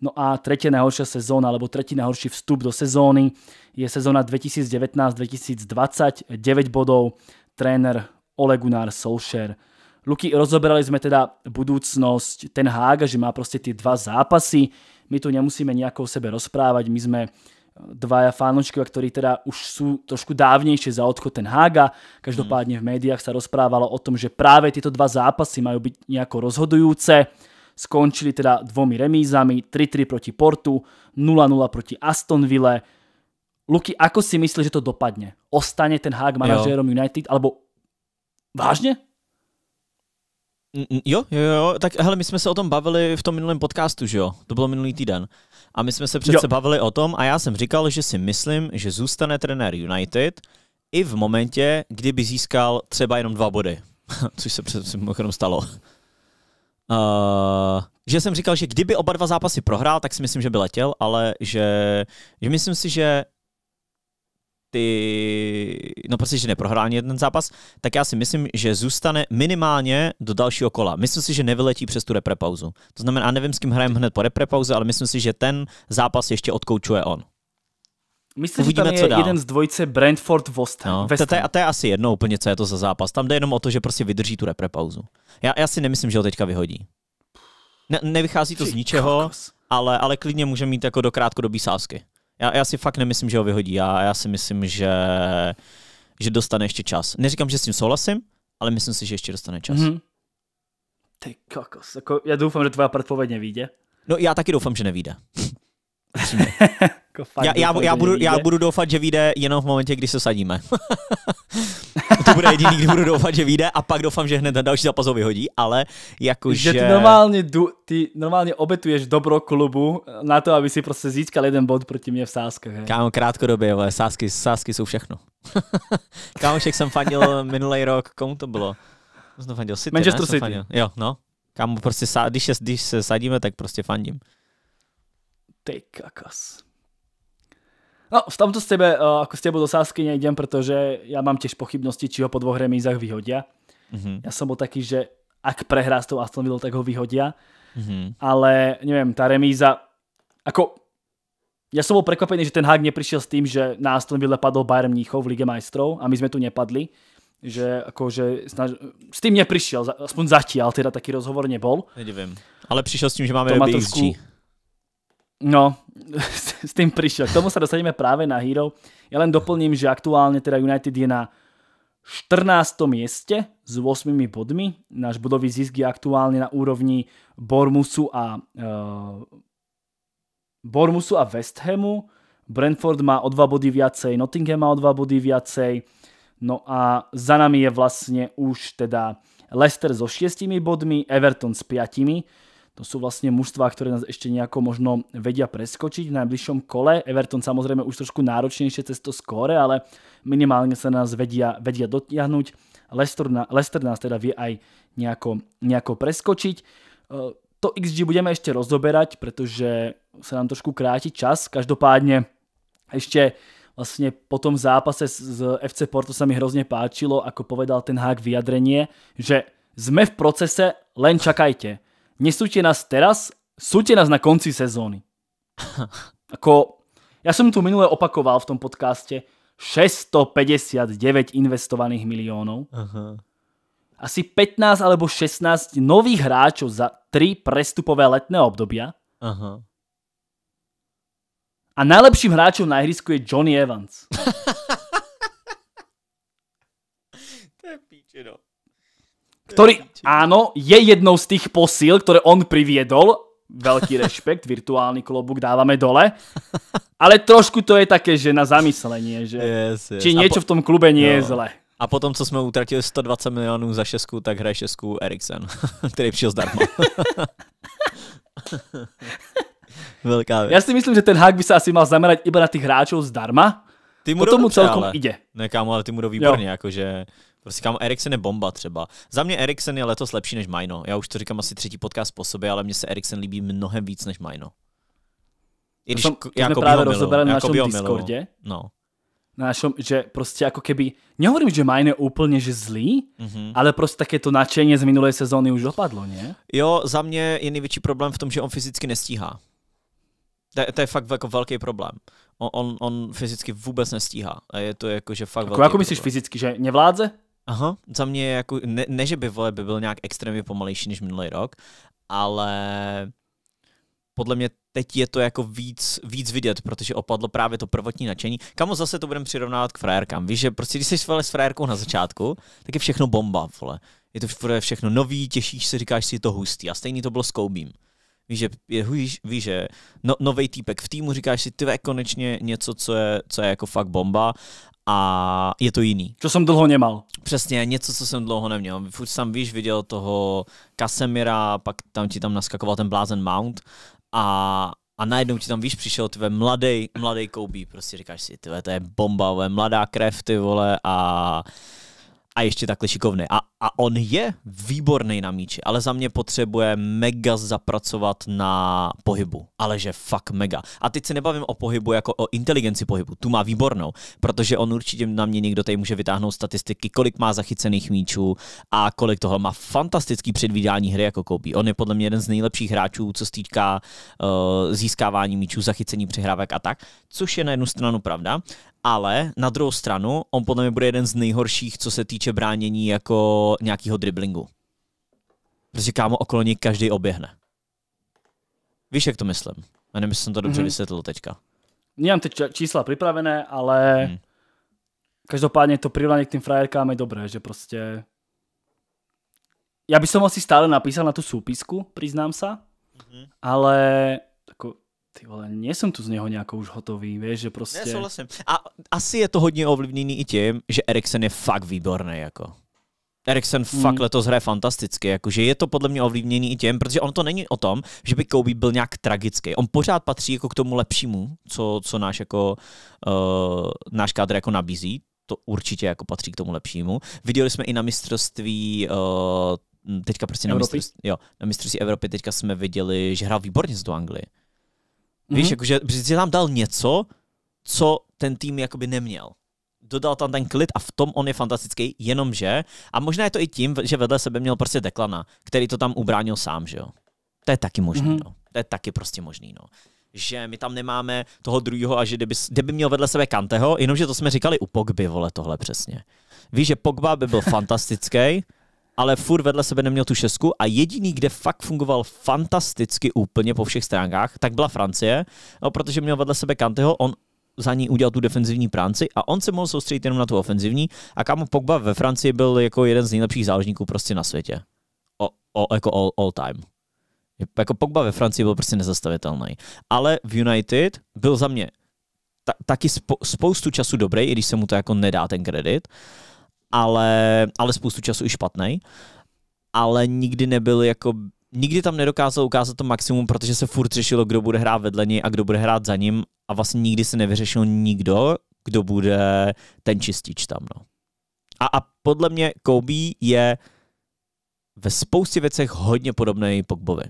No a tretia najhoršia sezóna, alebo tretí najhorší vstup do sezóny je sezóna 2019-2020, 9 bodov, tréner Ole Gunnar Solskjaer. Luky, rozoberali sme teda budúcnosť ten Hága, že má proste tie dva zápasy, my tu nemusíme nejako o sebe rozprávať, my sme eh, dvaja fánočkova, ktorí teda už sú trošku dávnejšie za odchod ten Haga. Každopádne v médiách sa rozprávalo o tom, že práve tieto dva zápasy majú byť nejako rozhodujúce. Skončili teda dvomi remízami, 3-3 proti Portu, 0-0 proti Astonville. Luky, ako si myslíš, že to dopadne? Ostane ten Hag manažérom United? Alebo vážne? Jo, jo, jo, tak hele, my jsme se o tom bavili v tom minulém podcastu, že jo? To bylo minulý týden. A my jsme se přece jo. bavili o tom a já jsem říkal, že si myslím, že zůstane trenér United i v momentě, kdyby získal třeba jenom dva body. *laughs* Což se přece mimochodem stalo. Uh, že jsem říkal, že kdyby oba dva zápasy prohrál, tak si myslím, že by letěl, ale že, že myslím si, že ty, no prostě, že neprohrál ani jeden zápas, tak já si myslím, že zůstane minimálně do dalšího kola. Myslím si, že nevyletí přes tu reprepauzu. To znamená, a nevím, s kým hrajeme hned po reprepauze, ale myslím si, že ten zápas ještě odkoučuje on. Myslím, Uvidíme, že tam je co dál. jeden z dvojce Brentford West Ham. No, to, je, to je asi jedno úplně, co je to za zápas. Tam jde jenom o to, že prostě vydrží tu reprepauzu. Já, já si nemyslím, že ho teďka vyhodí. Ne, nevychází to z ničeho, ale, ale klidně může mít jako do krátkodobý sázky. Já, já si fakt nemyslím, že ho vyhodí. Já, já si myslím, že, že dostane ještě čas. Neříkám, že s tím souhlasím, ale myslím si, že ještě dostane čas. Mm-hmm. Ty kokos, jako já doufám, že tvoje předpověď nevíde. No já taky doufám, že nevíde. *laughs* *laughs* Jako já, já, doufám, já, budu, já budu doufat, že vyjde jenom v momentě, kdy se sadíme. *laughs* to bude jediný, kdy budu doufat, že vyjde a pak doufám, že hned na další zápas ho vyhodí, ale jakože... Že ty normálně, du, ty normálně obetuješ dobro klubu na to, aby si prostě získal jeden bod proti mě v sáskách. Kámo, krátkodobě, ale sásky, sásky jsou všechno. *laughs* Kámo, však jsem fandil minulý rok, komu to bylo? Jsem fandil City, Manchester ne? City. Jo, no. Kámo, prostě, když, se, když se sadíme, tak prostě fandím. Ty kakas. No, v tomto s tebe, eh, ako s tebou do Sásky nejdem, pretože ja mám tiež pochybnosti, či ho po dvoch remízach vyhodia. Mm-hmm. Ja som bol taký, že ak prehrá s tou Aston Villa, tak ho vyhodia. Mm-hmm. Ale neviem, tá remíza, ako ja som bol prekvapený, že ten hák neprišiel s tým, že na Aston Villa padol Bayern Mníchov v Lige majstrov a my sme tu nepadli. Že jako, že snaž... s tým neprišiel, aspoň zatiaľ teda taký rozhovor nebol. Neviem, ale prišiel s tým, že máme to má trošku, No, *laughs* s tým prišiel. K tomu sa dostaneme práve na Hero. Ja len doplním, že aktuálne teda United je na 14. mieste s 8 bodmi. Náš bodový zisk je aktuálne na úrovni Bormusu a uh, e, Bormusu a West Hamu. Brentford má o 2 body viacej, Nottingham má o 2 body viacej. No a za nami je vlastne už teda Leicester so 6 bodmi, Everton s 5 to sú vlastne mužstva, ktoré nás ešte nejako možno vedia preskočiť v najbližšom kole. Everton samozrejme už trošku náročnejšie cez to skóre, ale minimálne sa nás vedia, vedia dotiahnuť. Leicester, Leicester nás teda vie aj nejako, nejako preskočiť. E, to XG budeme ešte rozoberať, pretože sa nám trošku kráti čas. Každopádne ešte vlastne po tom zápase z FC Porto sa mi hrozne páčilo, ako povedal ten hák vyjadrenie, že sme v procese, len čakajte nesúďte nás teraz, súďte nás na konci sezóny. *laughs* Ako, ja som tu minule opakoval v tom podcaste, 659 investovaných miliónov. Aha. Asi 15 alebo 16 nových hráčov za 3 prestupové letné obdobia. Aha. A najlepším hráčom na ihrisku je Johnny Evans. *laughs* to je píče, no ktorý, áno, je jednou z tých posíl, ktoré on priviedol. Veľký rešpekt, virtuálny klobúk dávame dole. Ale trošku to je také, že na zamyslenie, že yes, yes. či niečo po... v tom klube nie no. je zle. A potom, co jsme utratili 120 milionů za šesku, tak hraje šesku Eriksen, *laughs* který přišel zdarma. *laughs* Velká věc. Já si myslím, že ten hák by se asi mal zamerať iba na těch hráčů zdarma. Ty mu tomu celkom ale. ide. Ne, kámo, ale ty mu do výborně, jakože... Prostě kam Eriksen je bomba třeba. Za mě Eriksen je letos lepší než Majno. Já už to říkám asi třetí podcast po sobě, ale mně se Eriksen líbí mnohem víc než Majno. I když to, jsme jako právě rozoberali na jako našem Discordě. No. Na našom, že prostě jako keby, nehovorím, že Majno je úplně že zlý, mm-hmm. ale prostě také to nadšení z minulé sezóny už dopadlo, ne? Jo, za mě je největší problém v tom, že on fyzicky nestíhá. To, to je fakt jako velký problém. On, on, on fyzicky vůbec nestíhá. A je to jako, že fakt jako, velký Jako myslíš problém. fyzicky, že nevládze? Aha, za mě jako, ne, ne že by vole by byl nějak extrémně pomalejší než minulý rok, ale podle mě teď je to jako víc, víc vidět, protože opadlo právě to prvotní nadšení. Kamo zase to budeme přirovnávat k frajerkám. Víš, že prostě když jsi vole s frajerkou na začátku, tak je všechno bomba, vole. Je to všechno nový, těšíš se, říkáš si, je to hustý. A stejný to bylo s Koubím. Víš, že, je, víš, víš, že no, novej týpek v týmu, říkáš si, ty konečně něco, co je, co je jako fakt bomba a je to jiný. Co jsem dlouho nemal. Přesně, něco, co jsem dlouho neměl. Furt jsem, víš, viděl toho Kasemira, pak tam ti tam naskakoval ten blázen Mount a, a najednou ti tam, víš, přišel tvé mladý, mladý Kobe, prostě říkáš si, tyhle, to je bomba, tvoje mladá krev, ty vole, a, a ještě takhle šikovný. A a on je výborný na míči, ale za mě potřebuje mega zapracovat na pohybu. Ale že fakt mega. A teď se nebavím o pohybu jako o inteligenci pohybu. Tu má výbornou, protože on určitě na mě někdo tady může vytáhnout statistiky, kolik má zachycených míčů a kolik toho má fantastický předvídání hry jako Kobe. On je podle mě jeden z nejlepších hráčů, co se týká uh, získávání míčů, zachycení přihrávek a tak, což je na jednu stranu pravda, ale na druhou stranu on podle mě bude jeden z nejhorších, co se týče bránění jako nějakého driblingu. protože kámo okolo ní každý oběhne. Víš, jak to myslím? Já nevím, jestli jsem to dobře mm-hmm. vysvětlil teďka. Nemám teď čísla připravené, ale mm. každopádně to přirovnání k tým frajerkám je dobré, že prostě já bych som asi stále napísal na tu súpisku, přiznám se, mm-hmm. ale jako, ty vole, nie som tu z něho nějak už hotový, vieš, že prostě... Ne, souhlasím. A asi je to hodně ovlivněný i tím, že Eriksen je fakt výborný, jako. Eriksen hmm. fakt letos hraje fantasticky, jakože je to podle mě ovlivněný i těm, protože on to není o tom, že by Kobe byl nějak tragický. On pořád patří jako k tomu lepšímu, co, co náš, jako, uh, náš kádr jako nabízí. To určitě jako patří k tomu lepšímu. Viděli jsme i na mistrovství uh, teďka prostě na mistrovství, jo, na mistrovství Evropy teďka jsme viděli, že hrál výborně z do Anglie. Víš, mm-hmm. jakože, že tam dal něco, co ten tým jakoby neměl dodal tam ten klid a v tom on je fantastický, jenomže, a možná je to i tím, že vedle sebe měl prostě Deklana, který to tam ubránil sám, že jo. To je taky možný, mm-hmm. no. To je taky prostě možný, no že my tam nemáme toho druhého a že kdyby, kdyby měl vedle sebe Kanteho, jenomže to jsme říkali u Pogby, vole, tohle přesně. Víš, že Pogba by byl fantastický, ale furt vedle sebe neměl tu šestku a jediný, kde fakt fungoval fantasticky úplně po všech stránkách, tak byla Francie, no, protože měl vedle sebe Kanteho, on za ní udělal tu defenzivní práci a on se mohl soustředit jenom na tu ofenzivní a kámo Pogba ve Francii byl jako jeden z nejlepších záložníků prostě na světě. O, o, jako all, all time. Jako Pogba ve Francii byl prostě nezastavitelný. Ale v United byl za mě ta, taky spo, spoustu času dobrý, i když se mu to jako nedá ten kredit, ale, ale spoustu času i špatný. Ale nikdy nebyl jako nikdy tam nedokázal ukázat to maximum, protože se furt řešilo, kdo bude hrát vedle něj a kdo bude hrát za ním a vlastně nikdy se nevyřešil nikdo, kdo bude ten čistič tam. No. A, a podle mě Kobe je ve spoustě věcech hodně podobný Pogbovi.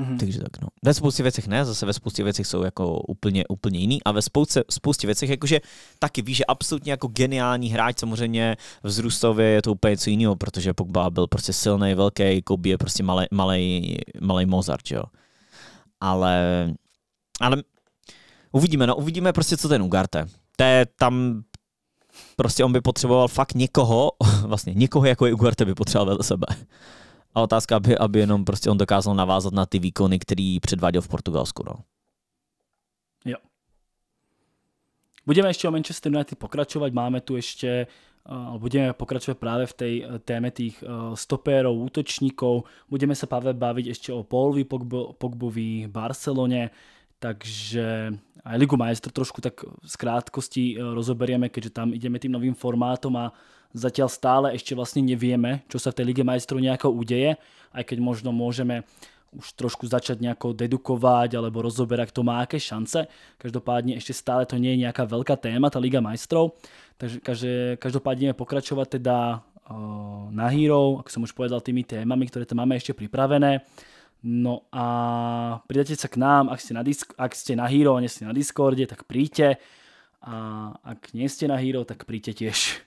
Mm-hmm. Takže tak, no. Ve spoustě věcech ne, zase ve spoustě věcech jsou jako úplně, úplně jiný a ve spoustě, spoustě věcech jakože taky víš, že absolutně jako geniální hráč, samozřejmě vzrůstově je to úplně něco jiného, protože Pogba byl prostě silný, velký, Kobe je prostě malý, malý, malý Mozart, jo. Ale, ale uvidíme, no uvidíme prostě, co ten Ugarte. To je tam prostě on by potřeboval fakt někoho, *laughs* vlastně někoho jako je Ugarte by potřeboval vedle sebe. A otázka, aby, aby jenom prostě on dokázal navázat na ty výkony, který předváděl v Portugalsku. No. Jo. Budeme ještě o Manchester United pokračovat. Máme tu ještě eh, budeme pokračovat právě v té eh, téme uh, eh, stopérů útočníků. Budeme se právě bavit ještě o Paulovi Pogbovi, Barceloně. takže aj Ligu Majestr trošku tak z krátkosti rozoberieme, keďže tam ideme tým novým formátom a zatiaľ stále ešte vlastne nevieme, čo sa v tej Lige majstrov nejako udeje, aj keď možno môžeme už trošku začať nejako dedukovať alebo rozoberať, kto má aké šance. Každopádně ještě stále to nie je nějaká velká téma, ta Liga majstrov. Takže každopádne každopádně pokračovať teda eh, na Hero, jak jsem už povedal, tými témami, které tam máme ještě připravené. No a přidáte se k nám, ak ste na, disk, ak ste na Hero, nie ste na Discorde, tak príďte. A ak nie ste na Hero, tak príďte tiež.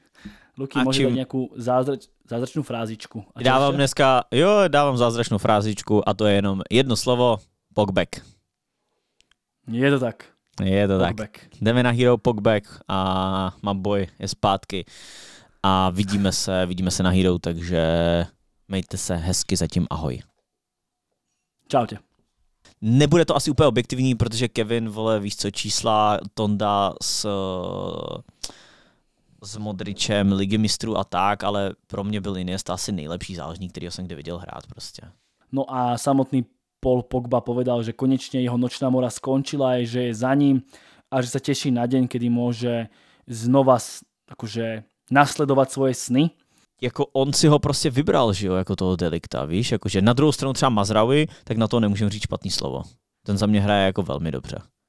Luky, možná čím... nějakou zázrač, zázračnou frázičku. A dávám ještě? dneska, jo, dávám zázračnou frázičku a to je jenom jedno slovo, pokback. Je to tak. Je to pokback. tak. Jdeme na Hero Pokback a mám boj je zpátky. A vidíme se, vidíme se na Hero, takže mějte se hezky zatím, ahoj. Čau tě. Nebude to asi úplně objektivní, protože Kevin, vole, víš co, čísla Tonda s s Modričem, Ligy mistrů a tak, ale pro mě byl Iniesta asi nejlepší záložník, který jsem kdy viděl hrát prostě. No a samotný Paul Pogba povedal, že konečně jeho nočná mora skončila, a že je za ním a že sa teší na deň, kedy môže znova akože nasledovat svoje sny. Jako on si ho prostě vybral, že jo, jako toho delikta, víš, jakože na druhou stranu třeba Mazraoui, tak na to nemůžeme říct špatný slovo. Ten za mě hraje jako velmi dobře.